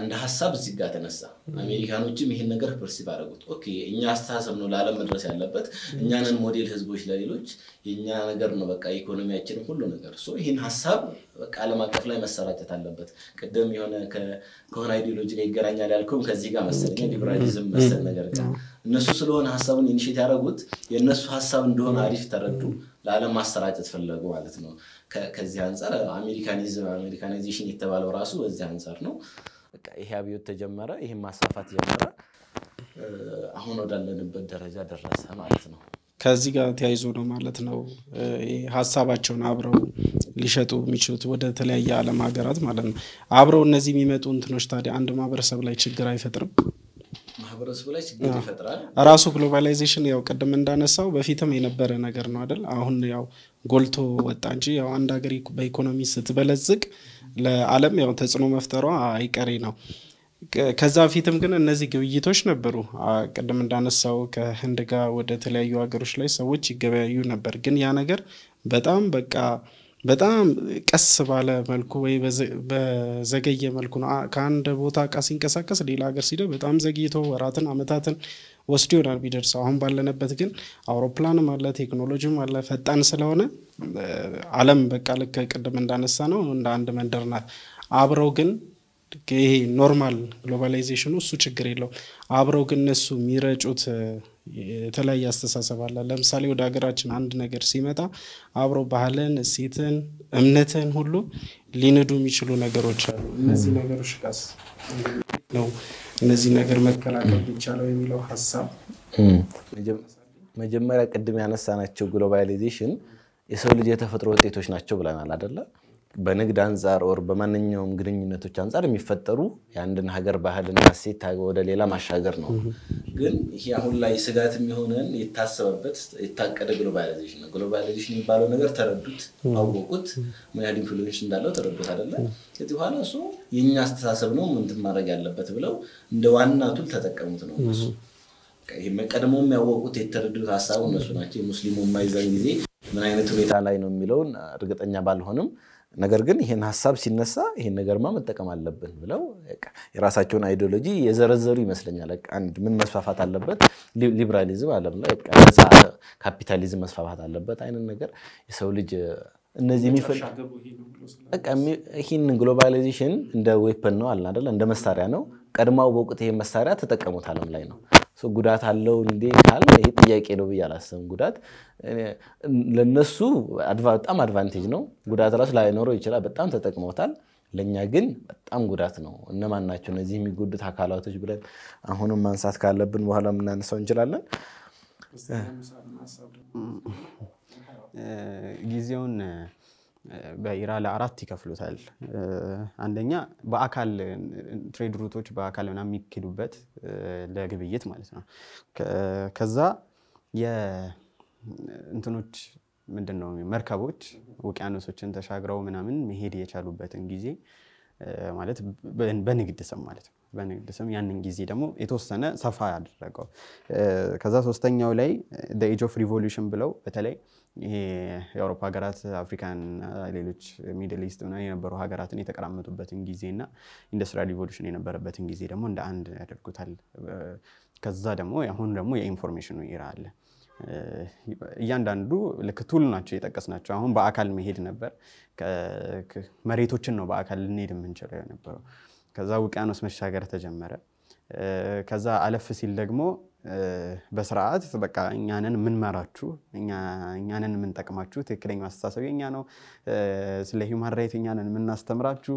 [SPEAKER 3] እንደ ሀሳብ እዚህ ጋር ተነሳ። አሜሪካኖችም ይህን ነገር ፐርሲቭ አደረጉት። ኦኬ እኛ አስተሳሰብ ነው ለዓለም መድረስ ያለበት፣ እኛንን ሞዴል ህዝቦች ለሌሎች የእኛ ነገር ነው በቃ ኢኮኖሚያችን ሁሉ ነገር ይህን ሀሳብ በቃ ዓለም አቀፍ ላይ መሰራጨት አለበት። ቅድም የሆነ ከሆነ አይዲዮሎጂ ጋር ይገናኛል ያልኩም ከዚህ ጋር መሰለኝ ሊብራሊዝም መሰል ነገር ጋር እነሱ ስለሆነ ሀሳቡን ኢኒሽት ያደረጉት የእነሱ ሀሳብ እንደሆነ አሪፍ ተረዱ፣ ለዓለም ማሰራጨት ፈለጉ ማለት ነው። ከዚህ አንጻር አሜሪካኒዝም አሜሪካናይዜሽን የተባለው ራሱ በዚህ አንጻር ነው። ይሄ አብዮት ተጀመረ፣ ይህም ማስፋፋት ጀመረ፣ አሁን ወዳለንበት ደረጃ ደረሰ ማለት ነው።
[SPEAKER 1] ከዚህ ጋር ተያይዞ ነው ማለት ነው ሀሳባቸውን አብረው ሊሸጡ የሚችሉት ወደ ተለያየ አለም ሀገራት ማለት ነው። አብረው እነዚህ የሚመጡ እንትኖች ታዲያ አንድ ማህበረሰብ ላይ ችግር አይፈጥርም?
[SPEAKER 3] ማህበረሰቡ ላይ ችግር ይፈጥራል። ራሱ
[SPEAKER 1] ግሎባላይዜሽን ያው ቅድም እንዳነሳው በፊትም የነበረ ነገር ነው አይደል? አሁን ያው ጎልቶ ወጣ እንጂ ያው አንድ ሀገር በኢኮኖሚ ስትበለጽቅ ለአለም ያው ተጽዕኖ መፍጠሯ አይቀሬ ነው። ከዛ በፊትም ግን እነዚህ ግብይቶች ነበሩ። ቅድም እንዳነሳው ከህንድ ጋር ወደ ተለያዩ ሀገሮች ላይ ሰዎች ይገበያዩ ነበር። ግን ያ ነገር በጣም በቃ በጣም ቀስ ባለ መልኩ ወይ በዘገየ መልኩ ነው ከአንድ ቦታ እቃ ሲንቀሳቀስ ሌላ ሀገር ሲደ በጣም ዘግይቶ ወራትን አመታትን ወስዶ ይሆናል ቢደርሰው። አሁን ባለንበት ግን አውሮፕላንም አለ፣ ቴክኖሎጂም አለ። ፈጣን ስለሆነ አለም በቃ ልክ ቅድም እንዳነሳ ነው እንደ አንድ መንደር ናት። አብረው ግን ይሄ ኖርማል ግሎባላይዜሽኑ እሱ ችግር የለውም። አብረው ግን እነሱ የሚረጩት የተለያየ አስተሳሰብ አለ። ለምሳሌ ወደ ሀገራችን አንድ ነገር ሲመጣ አብሮ ባህልን፣ እሴትን፣ እምነትን ሁሉ ሊንዱ የሚችሉ ነገሮች አሉ።
[SPEAKER 3] እነዚህ ነገሮች ጋስ ነው እነዚህ ነገር መከላከል ቢቻለው የሚለው ሀሳብ መጀመሪያ ቅድም ያነሳናቸው ግሎባላይዜሽን የሰው ልጅ የተፈጥሮ ውጤቶች ናቸው ብለናል አደለም? በንግድ አንጻር ወር በማንኛውም ግንኙነቶች አንጻር የሚፈጠሩ የአንድን ሀገር ባህልና እሴት ወደ ሌላ ማሻገር ነው። ግን ይሄ አሁን ላይ ስጋት የሚሆነን የታሰበበት የታቀደ ግሎባላይዜሽን ነው። ግሎባላይዜሽን የሚባለው ነገር ተረዱት፣ አወቁት፣ ምን ያህል ኢንፍሉዌንስ እንዳለው ተረዱት አይደለ? ከዚህ በኋላ እሱ የእኛ አስተሳሰብ ነው ምንትን ማድረግ ያለበት ብለው እንደ ዋና ቱል ተጠቀሙት ነው እሱ ቀድሞ የሚያወቁት የተረዱት ሀሳቡ እነሱ ናቸው። የሙስሊሙ የማይዛን ጊዜ ምን አይነት ሁኔታ ላይ ነው የሚለውን እርግጠኛ ባልሆንም ነገር ግን ይህን ሀሳብ ሲነሳ ይህን ነገርማ መጠቀም አለብን ብለው የራሳቸውን አይዲዮሎጂ የዘረዘሩ ይመስለኛል። አንድ ምን መስፋፋት አለበት፣ ሊብራሊዝም ዓለም ላይ ካፒታሊዝም መስፋፋት አለበት አይነት ነገር የሰው ልጅ እነዚህ ይህን ግሎባላይዜሽን እንደ ዌፐን ነው አለ አይደል? እንደ መሳሪያ ነው። ቀድማው በወቅት ይህ መሳሪያ ተጠቀሙት ዓለም ላይ ነው። ጉዳት አለው እንዴ ካል ይህ ጥያቄ ነው ብዬ ጉዳት ለነሱ በጣም አድቫንቴጅ ነው። ጉዳት ራሱ ላይኖረው ይችላል። በጣም ተጠቅመውታል። ለእኛ ግን በጣም ጉዳት ነው። እነማን ናቸው እነዚህ የሚጎዱት አካላቶች ብለን አሁንም ማንሳት ካለብን በኋላ የምናነሳው እንችላለን።
[SPEAKER 2] ጊዜውን በኢራ ለአራት ይከፍሉታል። አንደኛ በአካል ትሬድ ሩቶች በአካል ምናምን የሚሄዱበት ለግብይት ማለት ነው። ከዛ የእንትኖች ምንድን ነው መርከቦች ውቅያኖሶችን ተሻግረው ምናምን መሄድ የቻሉበትን ጊዜ ማለት በንግድ ስም ማለት ነው በንግድ ስም ያንን ጊዜ ደግሞ የተወሰነ ሰፋ ያደረገው። ከዛ ሶስተኛው ላይ ኤጅ ኦፍ ሪቮሉሽን ብለው በተለይ ይሄ የአውሮፓ ሀገራት አፍሪካን፣ ሌሎች ሚድል ኢስት የነበሩ ሀገራትን የተቀራመጡበትን ጊዜ እና ኢንዱስትሪያል ሪቮሉሽን የነበረበትን ጊዜ ደግሞ እንደ አንድ ያደርጉታል። ከዛ ደግሞ አሁን ደግሞ የኢንፎርሜሽኑ ኢራ አለ። እያንዳንዱ ልክ ቱል ናቸው የጠቀስናቸው። አሁን በአካል መሄድ ነበር፣ መሬቶችን ነው በአካል ልንሄድ የምንችለው የነበረው ከዛ ውቅያኖስ መሻገር ተጀመረ። ከዛ አለፍ ሲል ደግሞ በስርዓት በቃ እኛንን የምንመራችሁ እኛንን የምንጠቅማችሁ ትክክለኛው አስተሳሰብ የኛ ነው፣ ስለ ሂውማን ራይት እኛንን የምናስተምራችሁ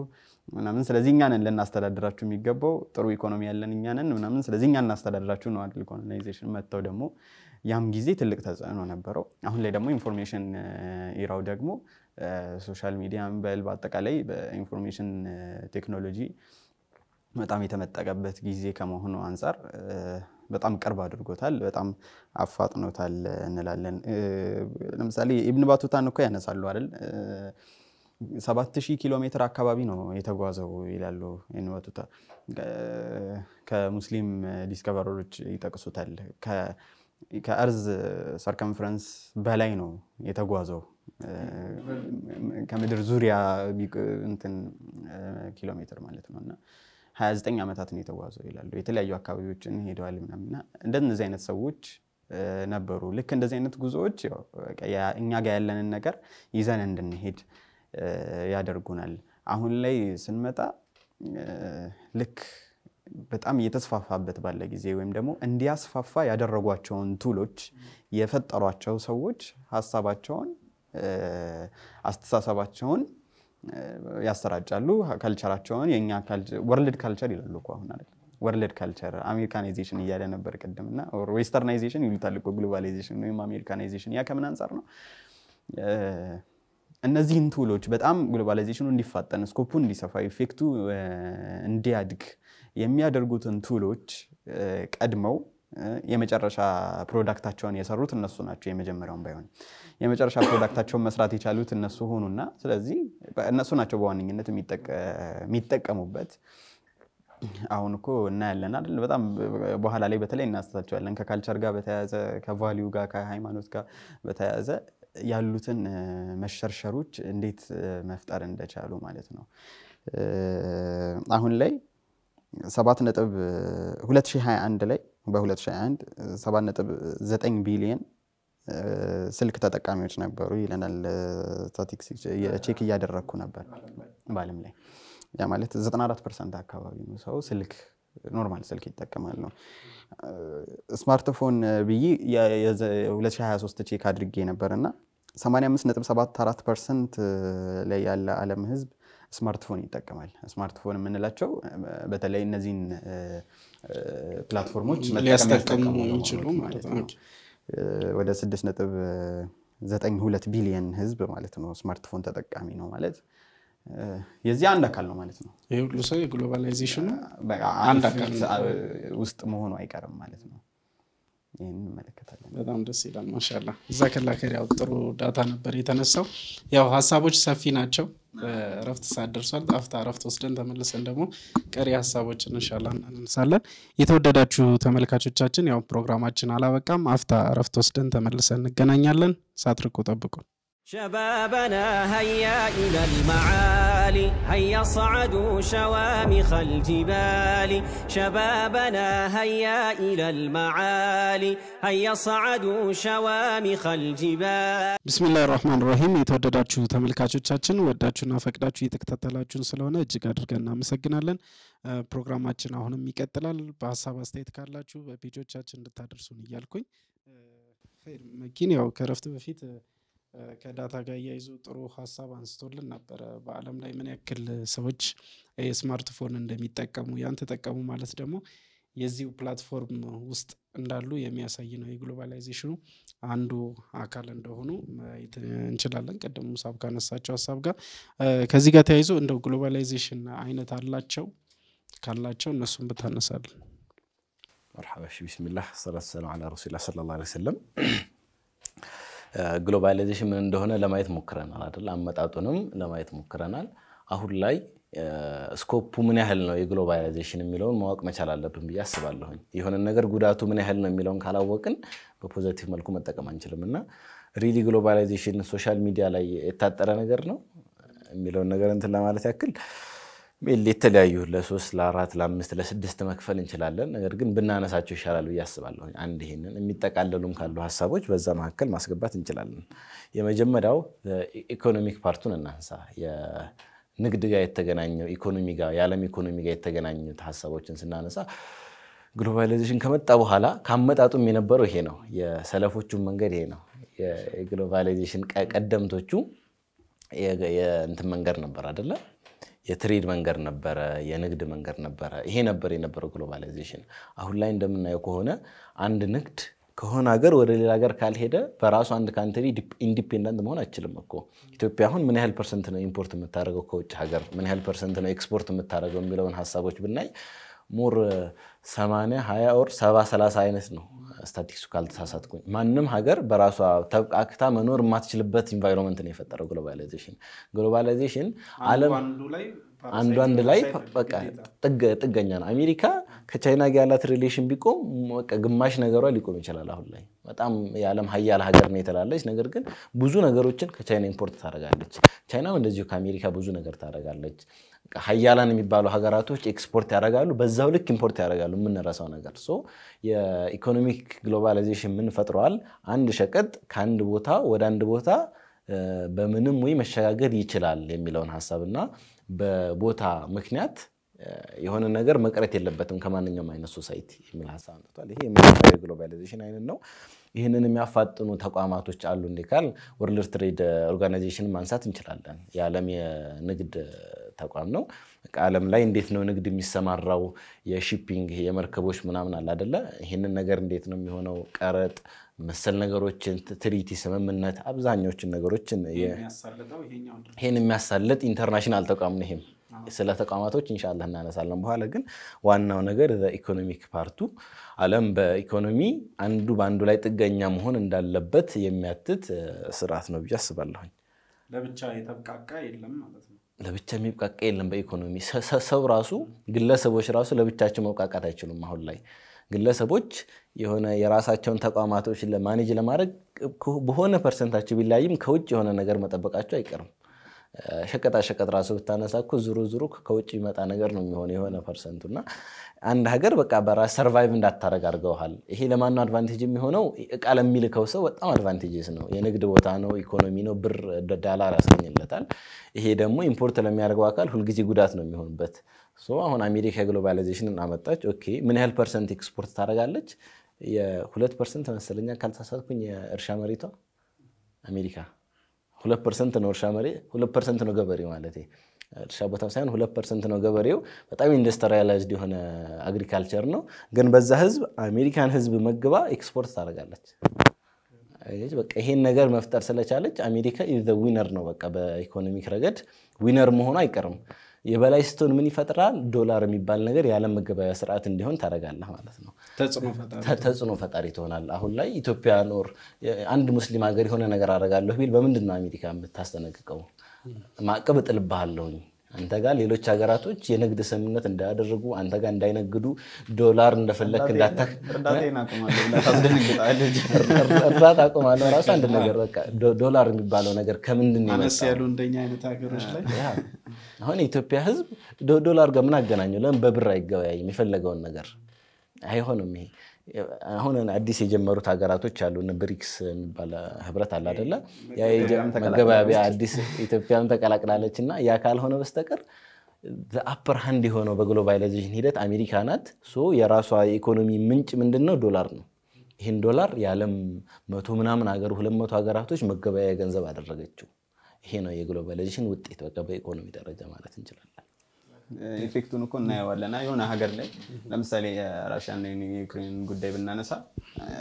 [SPEAKER 2] ምናምን፣ ስለዚህ እኛንን ልናስተዳድራችሁ የሚገባው ጥሩ ኢኮኖሚ ያለን እኛንን ምናምን፣ ስለዚህ እኛ እናስተዳድራችሁ ነው አይደል? ኮሎናይዜሽን መጥተው ደግሞ ያም ጊዜ ትልቅ ተጽዕኖ ነበረው። አሁን ላይ ደግሞ ኢንፎርሜሽን ኢራው ደግሞ ሶሻል ሚዲያ በል በአጠቃላይ በኢንፎርሜሽን ቴክኖሎጂ በጣም የተመጠቀበት ጊዜ ከመሆኑ አንጻር በጣም ቅርብ አድርጎታል፣ በጣም አፋጥኖታል እንላለን። ለምሳሌ ኢብን ባቱታን እኮ ያነሳሉ አይደል? ሰባት ሺህ ኪሎ ሜትር አካባቢ ነው የተጓዘው ይላሉ። ኢብን ባቱታ ከሙስሊም ዲስከቨሮች ይጠቅሱታል። ከእርዝ ሰርከምፍረንስ በላይ ነው የተጓዘው ከምድር ዙሪያ ኪሎ ሜትር ማለት ነው እና 29 ነው የተጓዘው ይላሉ። የተለያዩ አካባቢዎችን ሄደዋል ምናምና እንደነዚህ አይነት ሰዎች ነበሩ። ልክ እንደዚህ አይነት ጉዞዎች እኛ ጋር ያለንን ነገር ይዘን እንድንሄድ ያደርጉናል። አሁን ላይ ስንመጣ ልክ በጣም እየተስፋፋበት ባለ ጊዜ ወይም ደግሞ እንዲያስፋፋ ያደረጓቸውን ቱሎች የፈጠሯቸው ሰዎች ሀሳባቸውን፣ አስተሳሰባቸውን ያሰራጫሉ ካልቸራቸውን የእኛ ወርልድ ካልቸር ይላሉ እኮ አሁን አይደል ወርልድ ካልቸር አሜሪካናይዜሽን እያለ ነበር ቅድም እና ዌስተርናይዜሽን ይሉታል እኮ ግሎባላይዜሽን ወይም አሜሪካናይዜሽን ያ ከምን አንጻር ነው እነዚህን ቱሎች በጣም ግሎባላይዜሽኑ እንዲፋጠን ስኮፑ እንዲሰፋ ኢፌክቱ እንዲያድግ የሚያደርጉትን ቱሎች ቀድመው የመጨረሻ ፕሮዳክታቸውን የሰሩት እነሱ ናቸው። የመጀመሪያውን ባይሆን የመጨረሻ ፕሮዳክታቸውን መስራት የቻሉት እነሱ ሆኑና ስለዚህ እነሱ ናቸው በዋነኝነት የሚጠቀሙበት። አሁን እኮ እናያለን አይደል? በጣም በኋላ ላይ በተለይ እናስታቸዋለን ከካልቸር ጋር በተያያዘ ከቫሊዩ ጋር ከሃይማኖት ጋር በተያያዘ ያሉትን መሸርሸሮች እንዴት መፍጠር እንደቻሉ ማለት ነው። አሁን ላይ ሰባት ነጥብ 2021 ላይ በ2021 7.9 ቢሊየን ስልክ ተጠቃሚዎች ነበሩ ይለናል ስታቲክስ። ቼክ እያደረግኩ ነበር በዓለም ላይ ያ ማለት 94 ፐርሰንት አካባቢ ሰው ስልክ ኖርማል ስልክ ይጠቀማል ነው። ስማርትፎን ብዬ 2023 ቼክ አድርጌ ነበር እና 85.74 ፐርሰንት ላይ ያለ ዓለም ህዝብ ስማርትፎን ይጠቀማል። ስማርትፎን የምንላቸው በተለይ እነዚህን ፕላትፎርሞች ሊያስጠቀሙ የሚችሉ ወደ 692 ቢሊየን ህዝብ ማለት ነው ስማርትፎን ተጠቃሚ ነው ማለት የዚህ አንድ አካል ነው ማለት ነው። ይህ ሁሉ ሰው ውስጥ መሆኑ አይቀርም ማለት ነው።
[SPEAKER 1] ይህን እንመለከታለን። በጣም ደስ ይላል። ማሻላ እዛ ከላከር ያው ጥሩ ዳታ ነበር የተነሳው። ያው ሀሳቦች ሰፊ ናቸው። እረፍት ሰዓት ደርሷል። አፍታ እረፍት ወስደን ተመልሰን ደግሞ ቀሪ ሀሳቦችን እንሻላ እንነሳለን የተወደዳችሁ ተመልካቾቻችን ያው ፕሮግራማችን አላበቃም። አፍታ እረፍት ወስደን ተመልሰን እንገናኛለን። ሳትርቁ ጠብቁን። شبابنا هيا إلى المعالي هيا صعدوا شوامخ الجبال شبابنا هيا إلى المعالي هيا صعدوا شوامخ الجبال بسم الله الرحمن الرحيم የተወደዳችሁ ተመልካቾቻችን ወዳችሁና ፈቅዳችሁ እየተከታተላችሁን ስለሆነ እጅግ አድርገን እናመሰግናለን። ፕሮግራማችን አሁንም ይቀጥላል። በሀሳብ አስተያየት ካላችሁ በፔጆቻችን እንድታደርሱን እያልኩኝ ፌር መኪን ያው ከረፍት በፊት ከዳታ ጋር እያይዞ ጥሩ ሀሳብ አንስቶልን ነበረ። በዓለም ላይ ምን ያክል ሰዎች ስማርትፎን እንደሚጠቀሙ ያን ተጠቀሙ ማለት ደግሞ የዚሁ ፕላትፎርም ውስጥ እንዳሉ የሚያሳይ ነው። የግሎባላይዜሽኑ አንዱ አካል እንደሆኑ እንችላለን። ቀደሙ ሙሳብ ካነሳቸው ሀሳብ ጋር ከዚህ ጋር ተያይዞ እንደ ግሎባላይዜሽን አይነት አላቸው ካላቸው እነሱም ብታነሳለን።
[SPEAKER 3] መርሓባ ሺ ቢስሚላህ ሰላት ሰላም አላ ረሱላ ስለ ላ ሰለም ግሎባላይዜሽን ምን እንደሆነ ለማየት ሞክረናል አይደል? አመጣጡንም ለማየት ሞክረናል። አሁን ላይ ስኮፑ ምን ያህል ነው የግሎባላይዜሽን የሚለውን ማወቅ መቻል አለብን ብዬ አስባለሁኝ። የሆነ ነገር ጉዳቱ ምን ያህል ነው የሚለውን ካላወቅን በፖዘቲቭ መልኩ መጠቀም አንችልም እና ሪሊ ግሎባላይዜሽን ሶሻል ሚዲያ ላይ የታጠረ ነገር ነው የሚለውን ነገር እንትን ለማለት ያክል የተለያዩ ለሶስት ለአራት ለአምስት ለስድስት መክፈል እንችላለን። ነገር ግን ብናነሳቸው ይሻላል ብዬ አስባለሁ። አንድ ይህንን የሚጠቃለሉም ካሉ ሀሳቦች በዛ መካከል ማስገባት እንችላለን። የመጀመሪያው ኢኮኖሚክ ፓርቱን እናንሳ። የንግድ ጋር የተገናኘው ኢኮኖሚ ጋር የዓለም ኢኮኖሚ ጋር የተገናኙት ሀሳቦችን ስናነሳ ግሎባላይዜሽን ከመጣ በኋላ ከአመጣጡም የነበረው ይሄ ነው። የሰለፎቹን መንገድ ይሄ ነው። የግሎባላይዜሽን ቀደምቶቹ የእንትን መንገድ ነበር አይደለም የትሬድ መንገድ ነበረ፣ የንግድ መንገድ ነበረ። ይሄ ነበር የነበረው ግሎባላይዜሽን። አሁን ላይ እንደምናየው ከሆነ አንድ ንግድ ከሆነ ሀገር ወደ ሌላ ሀገር ካልሄደ በራሱ አንድ ካንትሪ ኢንዲፔንደንት መሆን አይችልም እኮ። ኢትዮጵያ አሁን ምን ያህል ፐርሰንት ነው ኢምፖርት የምታደርገው ከውጭ ሀገር፣ ምን ያህል ፐርሰንት ነው ኤክስፖርት የምታደርገው የሚለውን ሀሳቦች ብናይ ሙር 80 20 ኦር 70 30 አይነት ነው ስታቲክሱ ካልተሳሳትኩኝ ማንም ሀገር በራሷ ተብቃክታ መኖር የማትችልበት ኢንቫይሮንመንት ነው የፈጠረው ግሎባላይዜሽን። ግሎባላይዜሽን ዓለም
[SPEAKER 1] አንዱ አንድ ላይ
[SPEAKER 3] በቃ ጥገኛ ነው። አሜሪካ ከቻይና ጋር ያላት ሪሌሽን ቢቆም ግማሽ ነገሯ ሊቆም ይችላል። አሁን ላይ በጣም የዓለም ሀያል ሀገር ነው የተላለች፣ ነገር ግን ብዙ ነገሮችን ከቻይና ኢምፖርት ታደርጋለች። ቻይናም እንደዚሁ ከአሜሪካ ብዙ ነገር ታደርጋለች። ሀያላን የሚባሉ ሀገራቶች ኤክስፖርት ያደርጋሉ፣ በዛው ልክ ኢምፖርት ያደርጋሉ። የምንረሳው ነገር የኢኮኖሚክ ግሎባላይዜሽን ምን ፈጥረዋል? አንድ ሸቀጥ ከአንድ ቦታ ወደ አንድ ቦታ በምንም ወይ መሸጋገር ይችላል የሚለውን እና በቦታ ምክንያት የሆነ ነገር መቅረት የለበትም ከማንኛውም አይነት ሶሳይቲ የሚል ሀሳብ አምጥቷል። ይሄ የመጀመሪያ ግሎባላይዜሽን አይነት ነው። ይህንን የሚያፋጥኑ ተቋማቶች አሉ እንዲካል ወርልድ ትሬድ ኦርጋናይዜሽን ማንሳት እንችላለን። የዓለም የንግድ ተቋም ነው። ዓለም ላይ እንዴት ነው ንግድ የሚሰማራው? የሺፒንግ የመርከቦች ምናምን አለ አደለ? ይህንን ነገር እንዴት ነው የሚሆነው? ቀረጥ መሰል ነገሮችን ትሪቲ ስምምነት፣ አብዛኛዎችን ነገሮችን ይህን የሚያሳልጥ ኢንተርናሽናል ተቋም ነው ይሄም ስለ ተቋማቶች እንሻላ እናነሳለን በኋላ። ግን ዋናው ነገር ኢኮኖሚክ ፓርቱ ዓለም በኢኮኖሚ አንዱ በአንዱ ላይ ጥገኛ መሆን እንዳለበት የሚያትት ስርዓት ነው ብዬ አስባለሁኝ።
[SPEAKER 1] ለብቻ የተብቃቃ የለም ማለት
[SPEAKER 3] ነው። ለብቻ የሚብቃቃ የለም በኢኮኖሚ ሰው ራሱ ግለሰቦች ራሱ ለብቻቸው መብቃቃት አይችሉም። አሁን ላይ ግለሰቦች የሆነ የራሳቸውን ተቋማቶች ማኔጅ ለማድረግ በሆነ ፐርሰንታቸው ቢለያይም ከውጭ የሆነ ነገር መጠበቃቸው አይቀርም። ሸቀጣሸቀጥ ራሱ ብታነሳ እኮ ዙሩ ዙሩ ከውጭ ይመጣ ነገር ነው የሚሆን የሆነ ፐርሰንቱ እና አንድ ሀገር በቃ በራስ ሰርቫይቭ እንዳታደረግ አድርገውሃል። ይሄ ለማነው አድቫንቴጅ የሚሆነው? እቃ ለሚልከው ሰው በጣም አድቫንቴጅስ ነው። የንግድ ቦታ ነው፣ ኢኮኖሚ ነው፣ ብር ዳላር ያስገኝለታል። ይሄ ደግሞ ኢምፖርት ለሚያደርገው አካል ሁልጊዜ ጉዳት ነው የሚሆንበት። አሁን አሜሪካ የግሎባላይዜሽን አመጣች። ኦኬ ምን ያህል ፐርሰንት ኤክስፖርት ታደርጋለች? የሁለት ፐርሰንት መሰለኛ ካልተሳሳትኩኝ የእርሻ መሬቷ አሜሪካ ሁለት ፐርሰንት ነው እርሻ መሬት ሁለት ፐርሰንት ነው ገበሬው ማለት እርሻ ቦታ ሳይሆን ሁለት ፐርሰንት ነው ገበሬው። በጣም ኢንዱስትሪያላይዝድ የሆነ አግሪካልቸር ነው። ግን በዛ ህዝብ አሜሪካን ህዝብ መግባ ኤክስፖርት ታደርጋለች። በቃ ይሄን ነገር መፍጠር ስለቻለች አሜሪካ ኢዝ ዘ ዊነር ነው። በቃ በኢኮኖሚክ ረገድ ዊነር መሆኑ አይቀርም። የበላይ ስትሆን ምን ይፈጥራል? ዶላር የሚባል ነገር የዓለም መገበያያ ስርዓት እንዲሆን ታደርጋለህ ማለት ነው። ተጽዕኖ ፈጣሪ ትሆናለህ። አሁን ላይ ኢትዮጵያ ኖር አንድ ሙስሊም ሀገር የሆነ ነገር አደርጋለሁ ቢል በምንድን ነው አሜሪካ የምታስጠነቅቀው? ማዕቀብ እጥልብሃለሁኝ አንተ ጋር ሌሎች ሀገራቶች የንግድ ስምምነት እንዳያደርጉ አንተ ጋር እንዳይነግዱ ዶላር እንደፈለክ
[SPEAKER 2] እንዳታእርዳታ
[SPEAKER 3] አቁማለሁ ራሱ አንድ ነገር በቃ ዶላር የሚባለው ነገር ከምንድን ያሉ
[SPEAKER 1] እንደኛ አይነት ሀገሮች ላይ
[SPEAKER 3] አሁን የኢትዮጵያ ህዝብ ዶላር ጋር ምን አገናኘው? ለምን በብር አይገበያይም? የሚፈለገውን ነገር አይሆንም ይሄ አሁን አዲስ የጀመሩት ሀገራቶች አሉ። ብሪክስ የሚባል ህብረት አለ አደለ? መገባቢያ አዲስ ኢትዮጵያም ተቀላቅላለች እና ያ ካልሆነ በስተቀር አፐር ሃንድ የሆነው በግሎባላይዜሽን ሂደት አሜሪካ ናት። የራሷ የኢኮኖሚ ምንጭ ምንድን ነው? ዶላር ነው። ይህን ዶላር የዓለም መቶ ምናምን ሀገር ሁለት መቶ ሀገራቶች መገበያያ ገንዘብ አደረገችው። ይሄ ነው የግሎባላይዜሽን ውጤት በቃ በኢኮኖሚ ደረጃ ማለት እንችላለን። ኢፌክቱን እኮ እናየዋለና የሆነ ሀገር ላይ ለምሳሌ የራሽያን የዩክሬን ጉዳይ ብናነሳ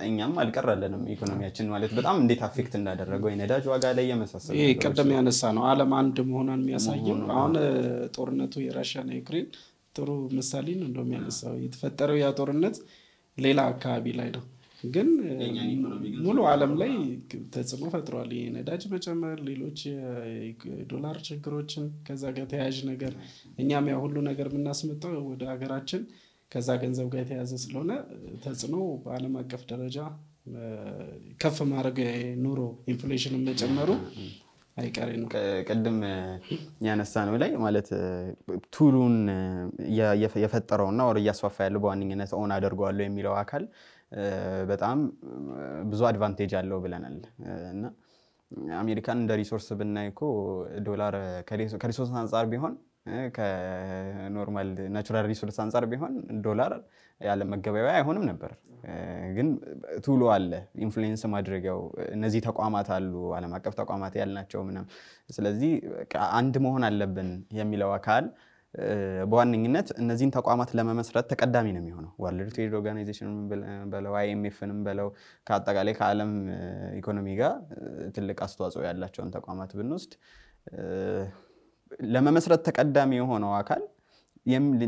[SPEAKER 2] እኛም አልቀራለንም ኢኮኖሚያችን ማለት በጣም እንዴት አፌክት እንዳደረገው የነዳጅ ዋጋ ላይ የመሳሰሉ ቅድም
[SPEAKER 1] ያነሳ ነው አለም አንድ መሆኗን የሚያሳየው አሁን
[SPEAKER 2] ጦርነቱ የራሽያና ዩክሬን
[SPEAKER 1] ጥሩ ምሳሌ ነው እንደሚያነሳው የተፈጠረው ያ ጦርነት ሌላ አካባቢ ላይ ነው ግን ሙሉ አለም ላይ ተጽዕኖ ፈጥሯል። ነዳጅ መጨመር፣ ሌሎች የዶላር ችግሮችን ከዛ ጋር ተያያዥ ነገር እኛም ያ ሁሉ ነገር የምናስመጣው ወደ ሀገራችን ከዛ ገንዘብ ጋር የተያዘ ስለሆነ ተጽዕኖ በአለም አቀፍ ደረጃ ከፍ ማድረግ ኑሮ ኢንፍሌሽን መጨመሩ
[SPEAKER 2] አይቀሬ ነው። ቅድም ያነሳ ነው ላይ ማለት ቱሉን የፈጠረውና ወር እያስፋፋ ያለው በዋነኝነት ኦን አደርገዋለሁ የሚለው አካል በጣም ብዙ አድቫንቴጅ አለው ብለናል እና አሜሪካን እንደ ሪሶርስ ብናይ እኮ ዶላር ከሪሶርስ አንጻር ቢሆን ከኖርማል ናቹራል ሪሶርስ አንጻር ቢሆን ዶላር ያለ መገበያ አይሆንም ነበር። ግን ቱሎ አለ ኢንፍሉዌንስ ማድረጊያው እነዚህ ተቋማት አሉ፣ ዓለም አቀፍ ተቋማት ያልናቸው ምናምን። ስለዚህ አንድ መሆን አለብን የሚለው አካል በዋነኝነት እነዚህን ተቋማት ለመመስረት ተቀዳሚ ነው የሚሆነው። ወርልድ ትሬድ ኦርጋናይዜሽን በለው አይኤምኤፍንም በለው ከአጠቃላይ ከዓለም ኢኮኖሚ ጋር ትልቅ አስተዋጽኦ ያላቸውን ተቋማት ብንወስድ ለመመስረት ተቀዳሚ የሆነው አካል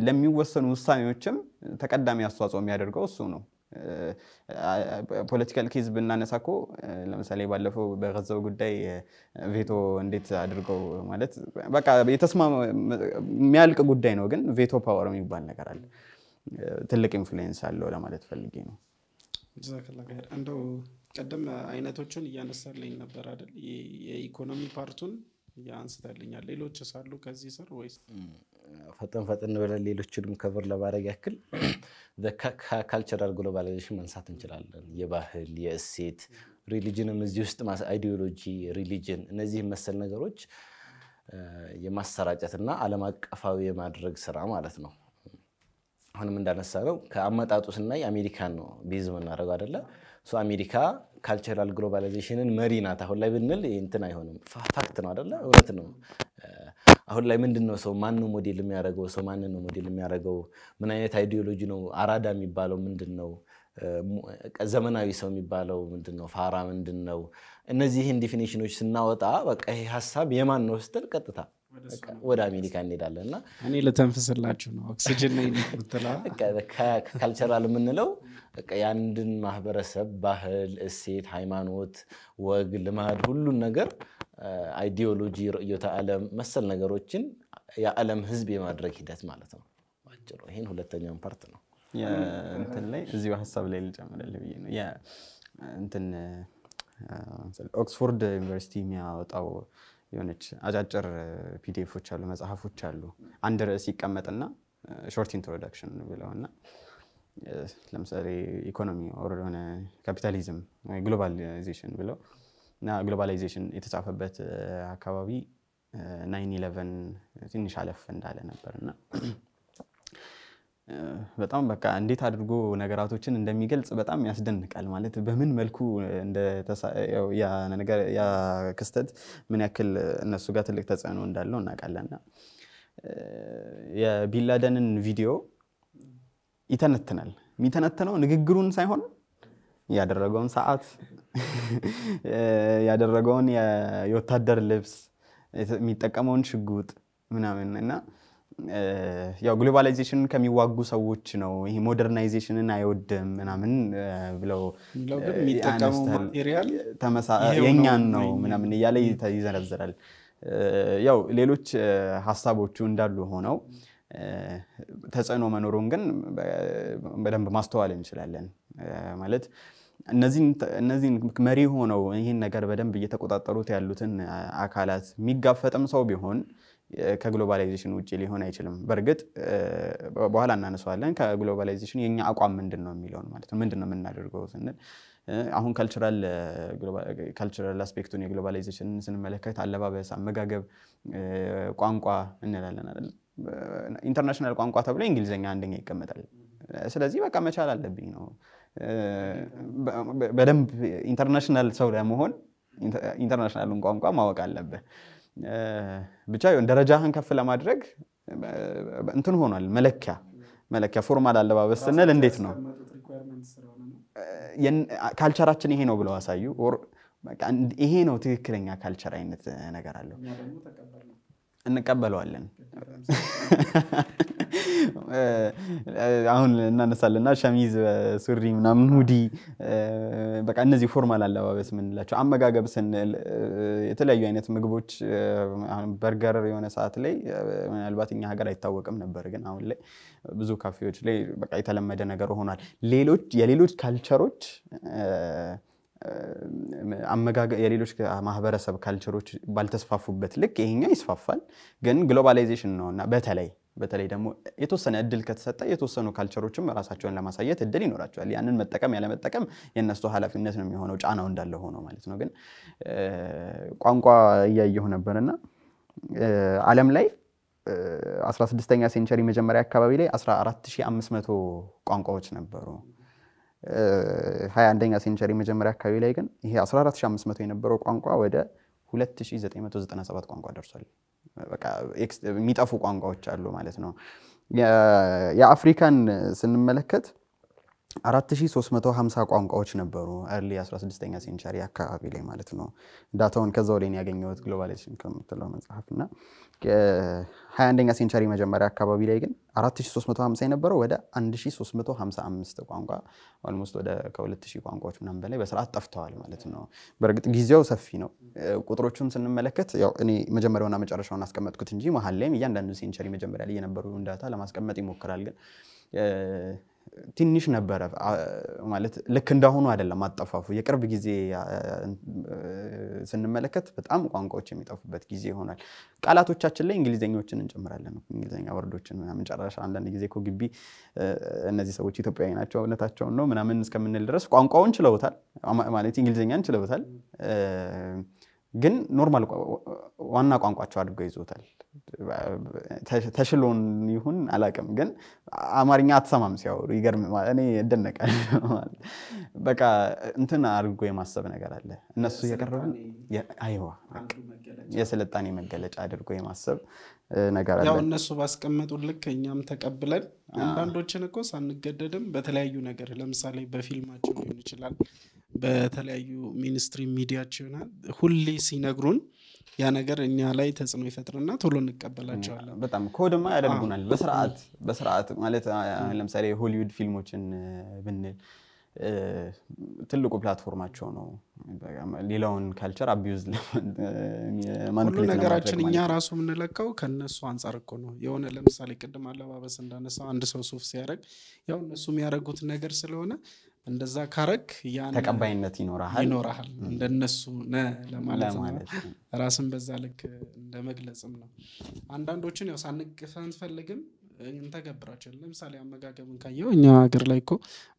[SPEAKER 2] ለሚወሰኑ ውሳኔዎችም ተቀዳሚ አስተዋጽኦ የሚያደርገው እሱ ነው። ፖለቲካል ኬዝ ብናነሳ እኮ ለምሳሌ ባለፈው በገዛው ጉዳይ ቬቶ እንዴት አድርገው ማለት በቃ የተስማ የሚያልቅ ጉዳይ ነው፣ ግን ቬቶ ፓወር የሚባል ነገር አለ። ትልቅ ኢንፍሉዌንስ አለው ለማለት ፈልጌ ነው።
[SPEAKER 1] እንደው ቀደም አይነቶቹን እያነሳልኝ ነበር አይደል? የኢኮኖሚ ፓርቱን አንስታልኛል። ሌሎች ሳሉ ከዚህ ስር ወይስ
[SPEAKER 3] ፈጠን ፈጠን ብለን ሌሎችንም ከብር ለማድረግ ያክል ካልቸራል ግሎባላይዜሽን መንሳት እንችላለን። የባህል የእሴት ሪሊጅንም እዚህ ውስጥ አይዲዮሎጂ፣ ሪሊጅን እነዚህ መሰል ነገሮች የማሰራጨትና ዓለም አቀፋዊ የማድረግ ስራ ማለት ነው። አሁንም እንዳነሳ ነው ከአመጣጡ ስናይ አሜሪካን ነው ቤዝ የምናደርገው አደለ። አሜሪካ ካልቸራል ግሎባላይዜሽንን መሪ ናት። አሁን ላይ ብንል እንትን አይሆንም፣ ፋክት ነው አደለ፣ እውነት ነው። አሁን ላይ ምንድን ነው ሰው ማን ነው ሞዴል የሚያደርገው? ሰው ማን ነው ሞዴል የሚያደርገው? ምን አይነት አይዲዮሎጂ ነው? አራዳ የሚባለው ምንድን ነው? ዘመናዊ ሰው የሚባለው ምንድን ነው? ፋራ ምንድን ነው? እነዚህን ዲፊኒሽኖች ስናወጣ በቃ ይሄ ሀሳብ የማን ነው ስትል ቀጥታ ወደ አሜሪካ እንሄዳለን እና እኔ
[SPEAKER 1] ልተንፍስላችሁ
[SPEAKER 3] ነው ኦክሲጅን ካልቸራል የምንለው የአንድን ማህበረሰብ ባህል፣ እሴት፣ ሃይማኖት፣ ወግ፣ ልማድ ሁሉን ነገር አይዲዮሎጂ፣ ርዕዮተ ዓለም መሰል ነገሮችን የዓለም ህዝብ የማድረግ ሂደት ማለት ነው። ባጭሩ ይህን ሁለተኛውን ፓርት ነው እንትን ላይ እዚሁ ሀሳብ ላይ ልጨምርልህ ብዬ ነው
[SPEAKER 2] እንትን ኦክስፎርድ ዩኒቨርሲቲ የሚያወጣው የሆነች አጫጭር ፒዲኤፎች አሉ፣ መጽሐፎች አሉ። አንድ ርዕስ ይቀመጥና ሾርት ኢንትሮዳክሽን ብለውና ለምሳሌ ኢኮኖሚ ኦር የሆነ ካፒታሊዝም ግሎባሊዜሽን ብለው እና ግሎባላይዜሽን የተጻፈበት አካባቢ ናይን ኢለቨን ትንሽ አለፍ እንዳለ ነበር እና በጣም በቃ እንዴት አድርጎ ነገራቶችን እንደሚገልጽ በጣም ያስደንቃል። ማለት በምን መልኩ ያ ክስተት ምን ያክል እነሱ ጋር ትልቅ ተጽዕኖ እንዳለው እናውቃለንና የቢንላደንን ቪዲዮ ይተነትናል። የሚተነትነው ንግግሩን ሳይሆን ያደረገውን ሰዓት ያደረገውን የወታደር ልብስ የሚጠቀመውን ሽጉጥ ምናምን እና ያው ግሎባላይዜሽን ከሚዋጉ ሰዎች ነው። ይሄ ሞደርናይዜሽንን አይወድም ምናምን ብለው የእኛን ነው ምናምን እያለ ይዘረዝራል። ያው ሌሎች ሀሳቦቹ እንዳሉ ሆነው ተጽዕኖ መኖሩን ግን በደንብ ማስተዋል እንችላለን ማለት እነዚህን መሪ ሆነው ይህን ነገር በደንብ እየተቆጣጠሩት ያሉትን አካላት የሚጋፈጥም ሰው ቢሆን ከግሎባላይዜሽን ውጭ ሊሆን አይችልም። በእርግጥ በኋላ እናነሳዋለን። ከግሎባላይዜሽን የኛ አቋም ምንድን ነው የሚለውን ማለት ነው። ምንድን ነው የምናደርገው ስንል አሁን ካልቸራል አስፔክቱን የግሎባላይዜሽን ስንመለከት አለባበስ፣ አመጋገብ፣ ቋንቋ እንላለን አይደል? ኢንተርናሽናል ቋንቋ ተብሎ እንግሊዝኛ አንደኛ ይቀመጣል። ስለዚህ በቃ መቻል አለብኝ ነው በደንብ ኢንተርናሽናል ሰው ለመሆን ኢንተርናሽናሉን ቋንቋ ማወቅ አለብህ። ብቻ ደረጃህን ከፍ ለማድረግ እንትን ሆኗል። መለኪያ መለኪያ ፎርማል አለባበስ ስንል እንዴት ነው? ካልቸራችን ይሄ ነው ብለው አሳዩ። ይሄ ነው ትክክለኛ ካልቸር አይነት ነገር አለው። እንቀበለዋለን። አሁን እናነሳለና ሸሚዝ፣ ሱሪ ምናምን፣ ሁዲ በቃ እነዚህ ፎርማል አለባበስ የምንላቸው። አመጋገብ ስንል የተለያዩ አይነት ምግቦች በርገር የሆነ ሰዓት ላይ ምናልባት እኛ ሀገር አይታወቅም ነበር፣ ግን አሁን ላይ ብዙ ካፌዎች ላይ በቃ የተለመደ ነገር ሆኗል። ሌሎች የሌሎች ካልቸሮች የሌሎች ማህበረሰብ ካልቸሮች ባልተስፋፉበት ልክ ይሄኛው ይስፋፋል። ግን ግሎባላይዜሽን ነው እና በተለይ በተለይ ደግሞ የተወሰነ እድል ከተሰጠ የተወሰኑ ካልቸሮችም ራሳቸውን ለማሳየት እድል ይኖራቸዋል። ያንን መጠቀም ያለመጠቀም የእነሱ ኃላፊነት ነው የሚሆነው፣ ጫናው እንዳለ ሆኖ ማለት ነው። ግን ቋንቋ እያየሁ ነበርና ዓለም ላይ 16ኛ ሴንቸሪ መጀመሪያ አካባቢ ላይ 14500 ቋንቋዎች ነበሩ። 21ኛ ሴንቸሪ መጀመሪያ አካባቢ ላይ ግን ይሄ 14500 የነበረው ቋንቋ ወደ 2997 ቋንቋ ደርሷል። የሚጠፉ ቋንቋዎች አሉ ማለት ነው። የአፍሪካን ስንመለከት 4350 ቋንቋዎች ነበሩ እርሊ 16ኛ ሴንቸሪ አካባቢ ላይ ማለት ነው። ዳታውን ከዛ ወደ ያገኘሁት ግሎባላይዜሽን ከምትለው መጽሐፍ እና 21 አንደኛ ሴንቸሪ መጀመሪያ አካባቢ ላይ ግን 4350 የነበረው ወደ 1355 ቋንቋ ኦልሞስት ወደ ከ2000 ቋንቋዎች ምናምን በላይ በስርዓት ጠፍተዋል ማለት ነው። በእርግጥ ጊዜው ሰፊ ነው። ቁጥሮቹን ስንመለከት ያው እኔ መጀመሪያውና መጨረሻውን አስቀመጥኩት እንጂ መሀል ላይም እያንዳንዱ ሴንቸሪ መጀመሪያ ላይ የነበሩ ዳታ ለማስቀመጥ ይሞክራል ግን ትንሽ ነበረ ማለት ልክ እንዳሁኑ አይደለም አጠፋፉ። የቅርብ ጊዜ ስንመለከት በጣም ቋንቋዎች የሚጠፉበት ጊዜ ይሆናል። ቃላቶቻችን ላይ እንግሊዝኞችን እንጨምራለን። እንግሊዝኛ ወርዶችን ምናምን ጨረሻ አንዳንድ ጊዜ እኮ ግቢ እነዚህ ሰዎች ኢትዮጵያዊ ናቸው እውነታቸውን ነው ምናምን እስከምንል ድረስ ቋንቋውን ችለውታል፣ ማለት እንግሊዝኛን ችለውታል። ግን ኖርማል ዋና ቋንቋቸው አድርገው ይዞታል። ተሽሎን ይሁን አላቅም፣ ግን አማርኛ አትሰማም ሲያወሩ ይገርም። እኔ እደነቃል። በቃ እንትን አድርጎ የማሰብ ነገር አለ። እነሱ የቀረቡ አይዋ የስልጣኔ መገለጫ አድርጎ የማሰብ ነገር ያው
[SPEAKER 1] እነሱ ባስቀመጡ ልክ እኛም ተቀብለን አንዳንዶችን እኮ ሳንገደድም በተለያዩ ነገር ለምሳሌ በፊልማቸው ሊሆን ይችላል በተለያዩ ሚኒስትሪ ሚዲያቸው ይሆናል ሁሌ ሲነግሩን ያ ነገር እኛ ላይ ተጽዕኖ ይፈጥርና ቶሎ እንቀበላቸዋለን በጣም ኮድማ ያደርጉናል በስርዓት
[SPEAKER 2] በስርዓት ማለት ለምሳሌ ሆሊውድ ፊልሞችን ብንል ትልቁ ፕላትፎርማቸው ነው። ሌላውን ካልቸር አቢዝ ሁሉ ነገራችን እኛ
[SPEAKER 1] ራሱ የምንለካው ከነሱ አንጻር እኮ ነው። የሆነ ለምሳሌ ቅድም አለባበስ እንዳነሳው አንድ ሰው ሱፍ ሲያደርግ ያው እነሱ የሚያደርጉት ነገር ስለሆነ እንደዛ ካረግ ተቀባይነት ይኖራል ይኖራል እንደነሱ ለማለት ራስን በዛ ልክ እንደ መግለጽም ነው። አንዳንዶችን ያው ሳንፈልግም እንተገብራቸው። ለምሳሌ አመጋገብን ካየው እኛ ሀገር ላይ እኮ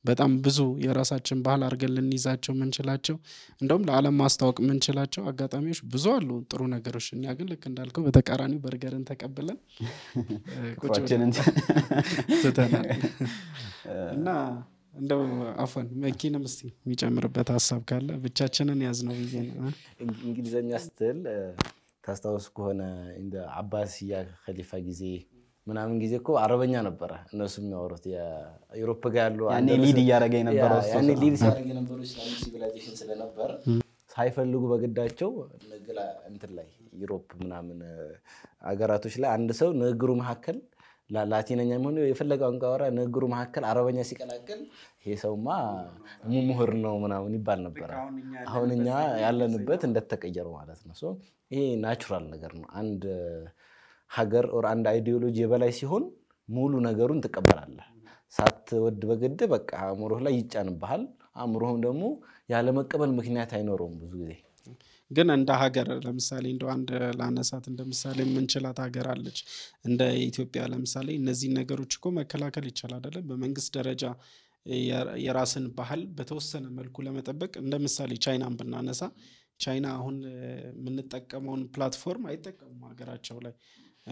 [SPEAKER 1] በጣም ብዙ የራሳችን ባህል አድርገን ልንይዛቸው ምንችላቸው እንደውም ለዓለም ማስታወቅ ምንችላቸው አጋጣሚዎች ብዙ አሉ፣ ጥሩ ነገሮች። እኛ ግን ልክ እንዳልከው በተቃራኒው በርገርን ተቀብለን
[SPEAKER 2] ትተናል
[SPEAKER 3] እና እንደው
[SPEAKER 1] አፈን መኪንም እስኪ የሚጨምርበት ሀሳብ ካለ ብቻችንን ያዝ ነው ብዬ ነው።
[SPEAKER 3] እንግሊዝኛ ስትል ታስታውስ ከሆነ እንደ አባስያ ከሊፋ ጊዜ ምናምን ጊዜ እኮ አረበኛ ነበረ እነሱ የሚያወሩት የአውሮፓ ጋር ያሉ ሊድ እያደረገ ነበረ ሊድ ሲያደረገ የነበሩ ኢስላሚክ ሲቪላይዜሽን ስለነበር ሳይፈልጉ በግዳቸው ንግል እንትን ላይ ዩሮፕ ምናምን አገራቶች ላይ አንድ ሰው ንግግሩ መካከል ላቲነኛ የሚሆኑ የፈለገው አንቋወራ ንግግሩ መካከል አረበኛ ሲቀላቀል ይሄ ሰውማ ምሁር ነው ምናምን ይባል ነበረ። አሁን እኛ ያለንበት እንደተቀየረው ማለት ነው። ይሄ ናቹራል ነገር ነው። አንድ ሀገር ኦር አንድ አይዲዮሎጂ የበላይ ሲሆን ሙሉ ነገሩን ትቀበላለህ። ሳትወድ በግድ በቃ አእምሮህ ላይ ይጫንብሃል። አእምሮህም ደግሞ ያለመቀበል ምክንያት አይኖረውም ብዙ ጊዜ። ግን እንደ ሀገር ለምሳሌ እንደ አንድ
[SPEAKER 1] ላነሳት እንደ ምሳሌ የምንችላት ሀገር አለች፣ እንደ ኢትዮጵያ ለምሳሌ። እነዚህን ነገሮች እኮ መከላከል ይቻል አይደለም በመንግስት ደረጃ የራስን ባህል በተወሰነ መልኩ ለመጠበቅ እንደ ምሳሌ ቻይናን ብናነሳ ቻይና አሁን የምንጠቀመውን ፕላትፎርም አይጠቀሙም ሀገራቸው ላይ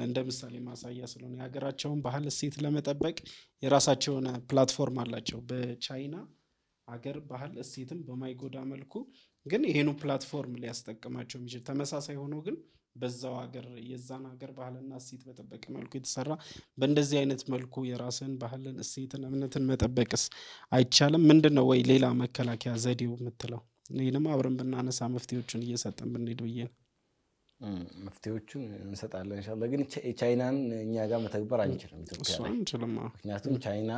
[SPEAKER 1] እንደ ምሳሌ ማሳያ ስለሆነ የሀገራቸውን ባህል እሴት ለመጠበቅ የራሳቸው የሆነ ፕላትፎርም አላቸው። በቻይና አገር ባህል እሴትም በማይጎዳ መልኩ ግን ይሄኑ ፕላትፎርም ሊያስጠቅማቸው የሚችል ተመሳሳይ ሆኖ ግን በዛው ሀገር የዛን ሀገር ባህልና እሴት በጠበቀ መልኩ የተሰራ በእንደዚህ አይነት መልኩ የራስን ባህልን እሴትን እምነትን መጠበቅስ አይቻልም? ምንድን ነው ወይ ሌላ መከላከያ ዘዴው የምትለው? ይህንም አብረን ብናነሳ መፍትሄዎቹን እየሰጠን ብንሄድ ብዬ ነው።
[SPEAKER 3] መፍትሄዎቹን እንሰጣለን ኢንሻላህ። ግን ቻይናን እኛ ጋር መተግበር አንችልም ኢትዮጵያ ላይ ምክንያቱም ቻይና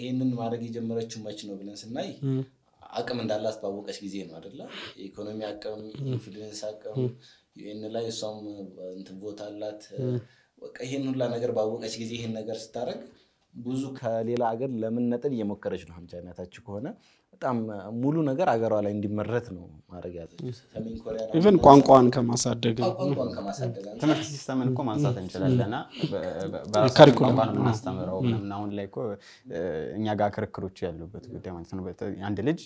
[SPEAKER 3] ይህንን ማድረግ የጀመረችው መች ነው ብለን ስናይ አቅም እንዳላት ባወቀች ጊዜ ነው አይደለ? የኢኮኖሚ አቅም፣ ኢንፍሉዌንስ አቅም ዩኤን ላይ እሷም እንትን ቦታ አላት። በቃ ይህን ሁላ ነገር ባወቀች ጊዜ ይህን ነገር ስታደርግ ብዙ ከሌላ ሀገር ለምን ነጥል እየሞከረች ነው። ቻይናታችሁ ከሆነ በጣም ሙሉ ነገር አገሯ ላይ እንዲመረት ነው ማድረግ ቋንቋን
[SPEAKER 1] ከማሳደግ
[SPEAKER 2] ትምህርት ሲስተምን እኮ ማንሳት እንችላለንና በማስተምረው ምናምን አሁን ላይ እኮ እኛ ጋር ክርክሮች ያሉበት ጉዳይ ማለት ነው። አንድ ልጅ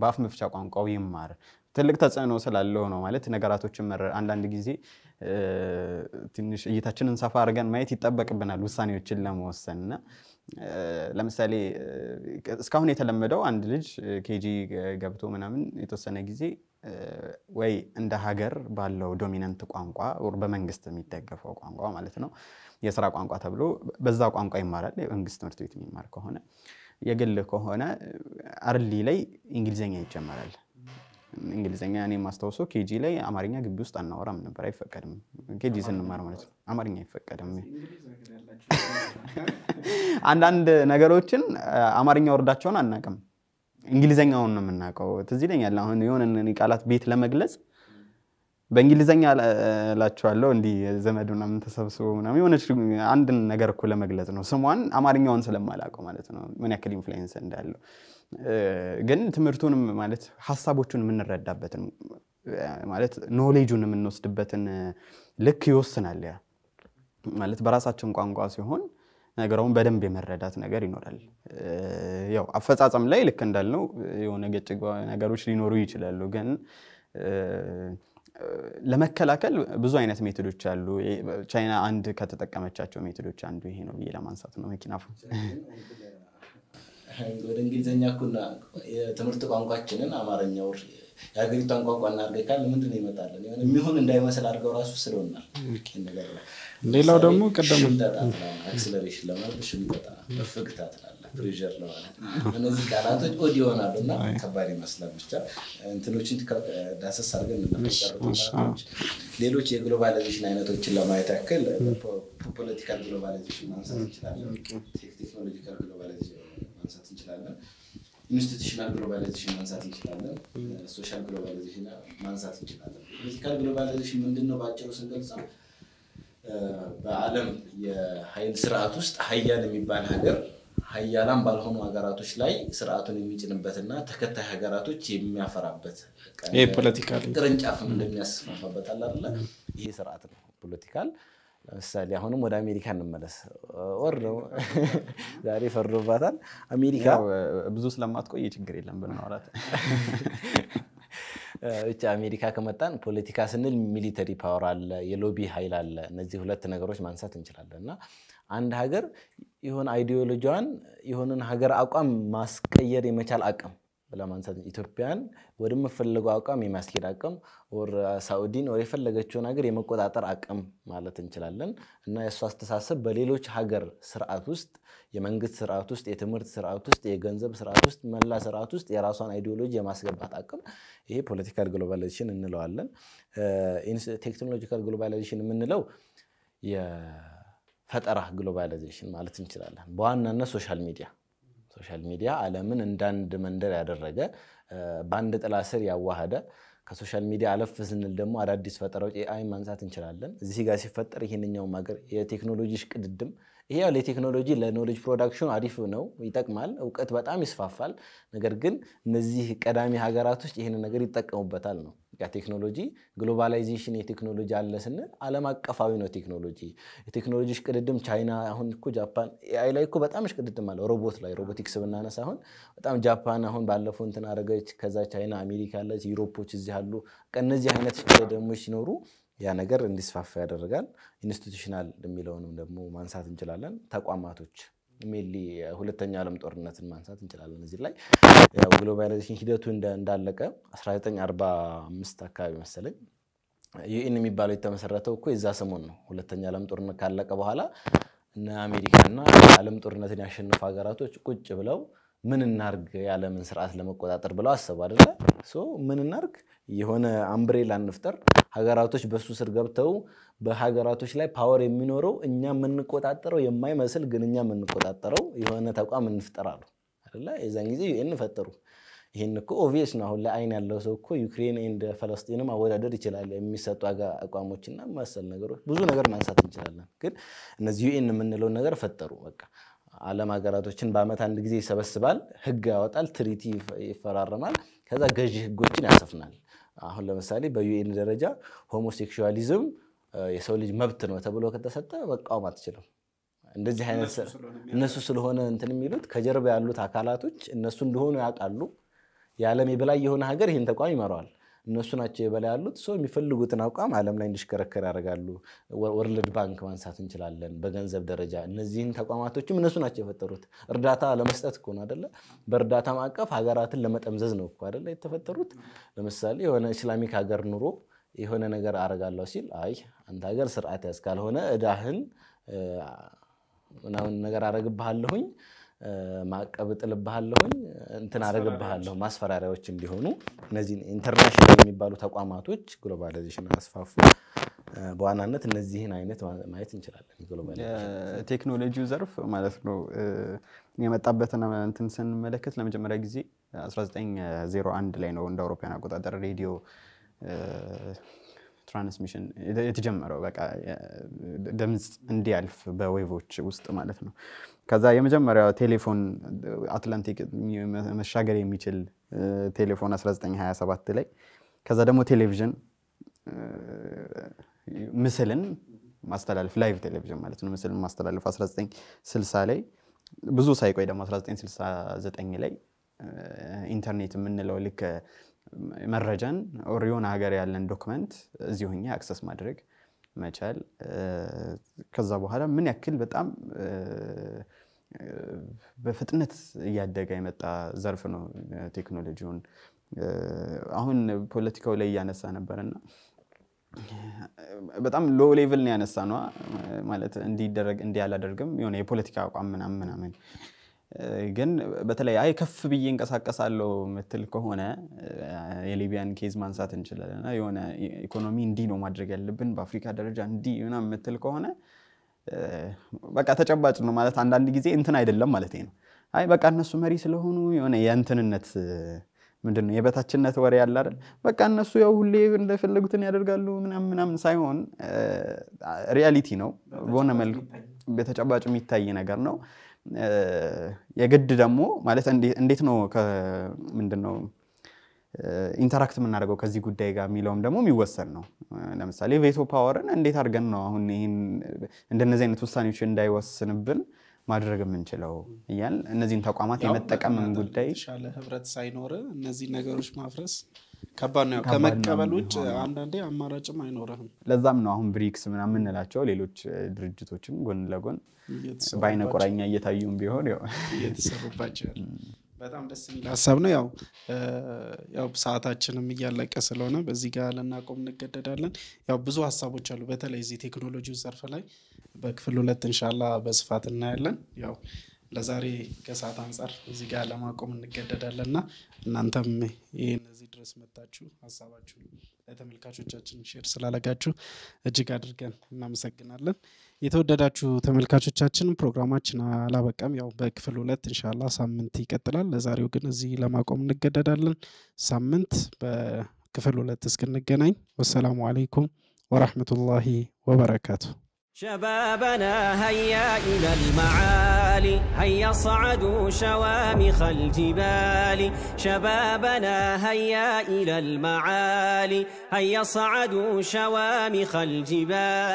[SPEAKER 2] በአፍ መፍቻ ቋንቋው ይማር ትልቅ ተጽዕኖ ስላለው ነው ማለት ነገራቶችን መረር አንዳንድ ጊዜ ትንሽ እይታችንን ሰፋ አድርገን ማየት ይጠበቅብናል ውሳኔዎችን ለመወሰን እና ለምሳሌ እስካሁን የተለመደው አንድ ልጅ ኬጂ ገብቶ ምናምን የተወሰነ ጊዜ ወይ እንደ ሀገር ባለው ዶሚናንት ቋንቋ በመንግስት የሚደገፈው ቋንቋ ማለት ነው የስራ ቋንቋ ተብሎ በዛ ቋንቋ ይማራል። የመንግስት ትምህርት ቤት የሚማር ከሆነ የግል ከሆነ አርሊ ላይ እንግሊዝኛ ይጀመራል። እንግሊዝኛ እኔ ማስታውሰው ኬጂ ላይ አማርኛ ግቢ ውስጥ አናወራም ነበር። አይፈቀድም። ኬጂ ስንማር ማለት ነው። አማርኛ አይፈቀድም። አንዳንድ ነገሮችን አማርኛ ወርዳቸውን አናውቅም። እንግሊዝኛውን ነው የምናውቀው። ትዝ ይለኛል አሁን የሆነ ቃላት ቤት ለመግለጽ በእንግሊዝኛ እላቸዋለሁ እንዲህ ዘመድ ምናምን ተሰብስቦ ምናምን የሆነች አንድን ነገር እኮ ለመግለጽ ነው ስሟን አማርኛውን ስለማላውቀው ማለት ነው። ምን ያክል ኢንፍሉዌንስ እንዳለው ግን ትምህርቱንም ማለት ሀሳቦቹን የምንረዳበትን ማለት ኖሌጁን የምንወስድበትን ልክ ይወስናል። ያ ማለት በራሳችን ቋንቋ ሲሆን ነገረውን በደንብ የመረዳት ነገር ይኖራል። ያው አፈጻጸም ላይ ልክ እንዳልነው የሆነ ገጭ ነገሮች ሊኖሩ ይችላሉ። ግን ለመከላከል ብዙ አይነት ሜቶዶች አሉ። ቻይና አንድ ከተጠቀመቻቸው ሜቶዶች አንዱ ይሄ ነው ብዬ ለማንሳት ነው መኪና
[SPEAKER 3] ወደ እንግሊዝኛ እኩና የትምህርት ቋንቋችንን አማርኛው የሀገሪቷን ቋንቋ እናድርገህ ካለ ምንድን ነው ይመጣለን? የሚሆን እንዳይመስል አድርገው ራሱ ስለሆናል። ሌላው ደግሞ ቅድም አክስለሬሽን ለማለት ሽምጠጣ ፍግታ ትላለ ፕሬዠር ለማለት እነዚህ ቃላቶች ኦድ ይሆናሉ እና ከባድ ይመስላል። ብቻ እንትኖችን ዳሰስ አድርገን እናመጨረቶች ሌሎች የግሎባላይዜሽን አይነቶችን ለማየት ያክል ፖለቲካል ግሎባላይዜሽን ማንሳት እንችላለን። ቴክኖሎጂካል ግሎባላይዜሽን ማንሳት እንችላለን። ኢንስቲቱሽናል ግሎባላይዜሽን ማንሳት እንችላለን። ሶሻል ግሎባላይዜሽን ማንሳት እንችላለን። ፖለቲካል ግሎባላይዜሽን ምንድን ነው? በአጭሩ ስንገልጸው በዓለም የኃይል ስርዓት ውስጥ ሀያል የሚባል ሀገር ሀያላን ባልሆኑ ሀገራቶች ላይ ስርዓቱን የሚጭንበትና ተከታይ ሀገራቶች የሚያፈራበት ቅርንጫፍ እንደሚያስፋፋበት አላለ ይሄ ስርዓት ነው ፖለቲካል ለምሳሌ አሁንም ወደ አሜሪካ እንመለስ። ወር ነው ዛሬ ፈርዶባታል። አሜሪካ ብዙ ስለማትቆይ ችግር የለም ብናወራት። ብቻ አሜሪካ ከመጣን ፖለቲካ ስንል ሚሊተሪ ፓወር አለ፣ የሎቢ ኃይል አለ። እነዚህ ሁለት ነገሮች ማንሳት እንችላለን እና አንድ ሀገር የሆነ አይዲዮሎጂዋን የሆነን ሀገር አቋም ማስቀየር የመቻል አቅም ለማንሳት ኢትዮጵያን ወደምፈልገው አቋም የማስኬድ አቅም ወር ሳኡዲን ወር የፈለገችውን ሀገር የመቆጣጠር አቅም ማለት እንችላለን እና የእሱ አስተሳሰብ በሌሎች ሀገር ስርዓት ውስጥ የመንግስት ስርዓት ውስጥ፣ የትምህርት ስርዓት ውስጥ፣ የገንዘብ ስርዓት ውስጥ፣ መላ ስርዓት ውስጥ የራሷን አይዲዮሎጂ የማስገባት አቅም ይሄ ፖለቲካል ግሎባላይዜሽን እንለዋለን። ቴክኖሎጂካል ግሎባላይዜሽን የምንለው የፈጠራ ግሎባላይዜሽን ማለት እንችላለን። በዋናነት ሶሻል ሚዲያ ሶሻል ሚዲያ ዓለምን እንዳንድ መንደር ያደረገ በአንድ ጥላ ስር ያዋሃደ ከሶሻል ሚዲያ አለፍ ስንል ደግሞ አዳዲስ ፈጠራዎች ኤአይ ማንሳት እንችላለን። እዚህ ጋር ሲፈጠር ይህንኛውም ሀገር የቴክኖሎጂ ሽቅድድም ይሄ ያው ለቴክኖሎጂ ለኖሌጅ ፕሮዳክሽን አሪፍ ነው፣ ይጠቅማል፣ እውቀት በጣም ይስፋፋል። ነገር ግን እነዚህ ቀዳሚ ሀገራት ውስጥ ይህንን ነገር ይጠቀሙበታል ነው ቴክኖሎጂ ግሎባላይዜሽን የቴክኖሎጂ አለ ስንል ዓለም አቀፋዊ ነው። ቴክኖሎጂ የቴክኖሎጂ እሽቅድድም ቻይና አሁን እኮ ጃፓን ኤአይ ላይ እኮ በጣም እሽቅድድም አለ። ሮቦት ላይ ሮቦቲክስ ብናነሳ አሁን በጣም ጃፓን አሁን ባለፈው እንትን አረገች። ከዛ ቻይና አሜሪካ አለች፣ ዩሮፖች እዚህ አሉ። እነዚህ አይነት እሽቅድድሞች ሲኖሩ ያ ነገር እንዲስፋፋ ያደርጋል። ኢንስቲቱሽናል የሚለውንም ደግሞ ማንሳት እንችላለን። ተቋማቶች ሜሊ ሁለተኛ ዓለም ጦርነትን ማንሳት እንችላለን። እዚህ ላይ ግሎባላይዜሽን ሂደቱ እንዳለቀ 1945 አካባቢ መሰለኝ ዩኤን የሚባለው የተመሰረተው እኮ የዛ ሰሞን ነው። ሁለተኛ ዓለም ጦርነት ካለቀ በኋላ እነ አሜሪካና ዓለም ጦርነትን ያሸነፉ ሀገራቶች ቁጭ ብለው ምን እናርግ የዓለምን ስርዓት ለመቆጣጠር ብለው አሰቡ አደለ? ምን እናርግ የሆነ አምብሬላ እንፍጠር፣ ሀገራቶች በሱ ስር ገብተው በሀገራቶች ላይ ፓወር የሚኖረው እኛ የምንቆጣጠረው የማይመስል ግን እኛ የምንቆጣጠረው የሆነ ተቋም እንፍጠር አሉ አደለ? የዛን ጊዜ ዩኤን ፈጠሩ። ይህን እኮ ኦቪየስ ነው። አሁን ለአይን ያለው ሰው እኮ ዩክሬን እንደ ፈለስጢን ማወዳደር ይችላል። የሚሰጡ አቋሞችና መሰል ነገሮች ብዙ ነገር ማንሳት እንችላለን። ግን እነዚህ ዩኤን የምንለውን ነገር ፈጠሩ በቃ ዓለም ሀገራቶችን በዓመት አንድ ጊዜ ይሰበስባል፣ ህግ ያወጣል፣ ትሪቲ ይፈራረማል፣ ከዛ ገዢ ህጎችን ያሰፍናል። አሁን ለምሳሌ በዩኤን ደረጃ ሆሞሴክሹዋሊዝም የሰው ልጅ መብት ነው ተብሎ ከተሰጠ መቃወም አትችልም። እንደዚህ አይነት እነሱ ስለሆነ እንትን የሚሉት ከጀርባ ያሉት አካላቶች እነሱ እንደሆኑ ያውቃሉ። የዓለም የበላይ የሆነ ሀገር ይህን ተቋም ይመራዋል። እነሱ ናቸው የበላይ ያሉት። ሰው የሚፈልጉትን አቋም ዓለም ላይ እንዲሽከረከር ያደርጋሉ። ወርልድ ባንክ ማንሳት እንችላለን። በገንዘብ ደረጃ እነዚህን ተቋማቶችም እነሱ ናቸው የፈጠሩት። እርዳታ ለመስጠት እኮ ነው አይደለ? በእርዳታ ማዕቀፍ ሀገራትን ለመጠምዘዝ ነው እኮ አይደለ የተፈጠሩት። ለምሳሌ የሆነ ኢስላሚክ ሀገር ኑሮ የሆነ ነገር አረጋለሁ ሲል አይ አንተ ሀገር ስርዓት ያዝ ካልሆነ እዳህን ምናምን ነገር አረግብሃለሁኝ ማዕቀብ እጥልብሃለሁኝ እንትን አደርግብሃለሁ ማስፈራሪያዎች እንዲሆኑ እነዚህ ኢንተርናሽናል የሚባሉ ተቋማቶች ግሎባላይዜሽን አስፋፉ። በዋናነት እነዚህን አይነት ማየት እንችላለን።
[SPEAKER 2] ቴክኖሎጂው ዘርፍ ማለት ነው የመጣበትን እንትን ስንመለከት ለመጀመሪያ ጊዜ 1901 ላይ ነው እንደ አውሮያን አቆጣጠር ሬዲዮ ትራንስሚሽን የተጀመረው በቃ ድምፅ እንዲያልፍ በዌቮች ውስጥ ማለት ነው። ከዛ የመጀመሪያው ቴሌፎን አትላንቲክ መሻገር የሚችል ቴሌፎን 1927 ላይ ከዛ ደግሞ ቴሌቪዥን ምስልን ማስተላለፍ ላይቭ ቴሌቪዥን ማለት ነው። ምስልን ማስተላለፍ 1960 ላይ ብዙ ሳይቆይ ደግሞ 1969 ላይ ኢንተርኔት የምንለው ልክ መረጃን ኦር የሆነ ሀገር ያለን ዶክመንት እዚሁ አክሰስ ማድረግ መቻል ከዛ በኋላ ምን ያክል በጣም በፍጥነት እያደገ የመጣ ዘርፍ ነው ቴክኖሎጂውን። አሁን ፖለቲካው ላይ እያነሳ ነበር እና በጣም ሎ ሌቭል ነው ያነሳ ነዋ ማለት እንዲደረግ እንዲህ አላደርግም የሆነ የፖለቲካ አቋም ምናምን ምናምን ግን በተለይ አይ ከፍ ብዬ እንቀሳቀሳለሁ ምትል ከሆነ የሊቢያን ኬዝ ማንሳት እንችላለን። የሆነ ኢኮኖሚ እንዲህ ነው ማድረግ ያለብን በአፍሪካ ደረጃ እንዲህ ምናምን ምትል ከሆነ በቃ ተጨባጭ ነው ማለት አንዳንድ ጊዜ እንትን አይደለም ማለት ነው። አይ በቃ እነሱ መሪ ስለሆኑ የሆነ የእንትንነት ምንድን ነው የበታችነት ወሬ ያለ አይደል? በቃ እነሱ ያው ሁሌ እንደፈለጉትን ያደርጋሉ ምናምን ምናምን ሳይሆን ሪያሊቲ ነው፣ በሆነ መልኩ በተጨባጭ የሚታይ ነገር ነው። የግድ ደግሞ ማለት እንዴት ነው ምንድን ነው ኢንተራክት የምናደርገው ከዚህ ጉዳይ ጋር የሚለውም ደግሞ የሚወሰን ነው። ለምሳሌ ቬቶ ፓወርን እንዴት አድርገን ነው አሁን ይህን እንደነዚህ አይነት ውሳኔዎች እንዳይወስንብን ማድረግ የምንችለው እያል እነዚህን ተቋማት የመጠቀምን ጉዳይ የተሻለ
[SPEAKER 1] ህብረት ሳይኖር እነዚህ ነገሮች ማፍረስ
[SPEAKER 2] ከባድ ነው። ከመቀበል ውጭ
[SPEAKER 1] አንዳንዴ አማራጭም አይኖርህም።
[SPEAKER 2] ለዛም ነው አሁን ብሪክስ ምናምን የምንላቸው ሌሎች ድርጅቶችም ጎን ለጎን በአይነ ቁራኛ እየታዩም ቢሆን እየተሰሩባቸው
[SPEAKER 1] በጣም ደስ የሚል ሀሳብ ነው። ያው ያው ሰዓታችንም እያለቀ ስለሆነ በዚህ ጋር ልናቆም እንገደዳለን። ያው ብዙ ሀሳቦች አሉ። በተለይ እዚህ ቴክኖሎጂ ዘርፍ ላይ በክፍል ሁለት እንሻላ በስፋት እናያለን። ያው ለዛሬ ከሰዓት አንጻር እዚህ ጋር ለማቆም እንገደዳለን እና እናንተም ይህን እዚህ ድረስ መታችሁ ሀሳባችሁ ለተመልካቾቻችን ሼር ስላደረጋችሁ እጅግ አድርገን እናመሰግናለን። የተወደዳችሁ ተመልካቾቻችን ፕሮግራማችን አላበቃም። ያው በክፍል ሁለት እንሻላ ሳምንት ይቀጥላል። ለዛሬው ግን እዚህ ለማቆም እንገደዳለን። ሳምንት በክፍል ሁለት እስክንገናኝ ወሰላሙ አለይኩም ወራህመቱላሂ ወበረካቱ። شبابنا هيا إلى المعالي هيا صعدوا شوامخ الجبال شبابنا
[SPEAKER 2] هيا إلى المعالي هيا صعدوا شوامخ الجبال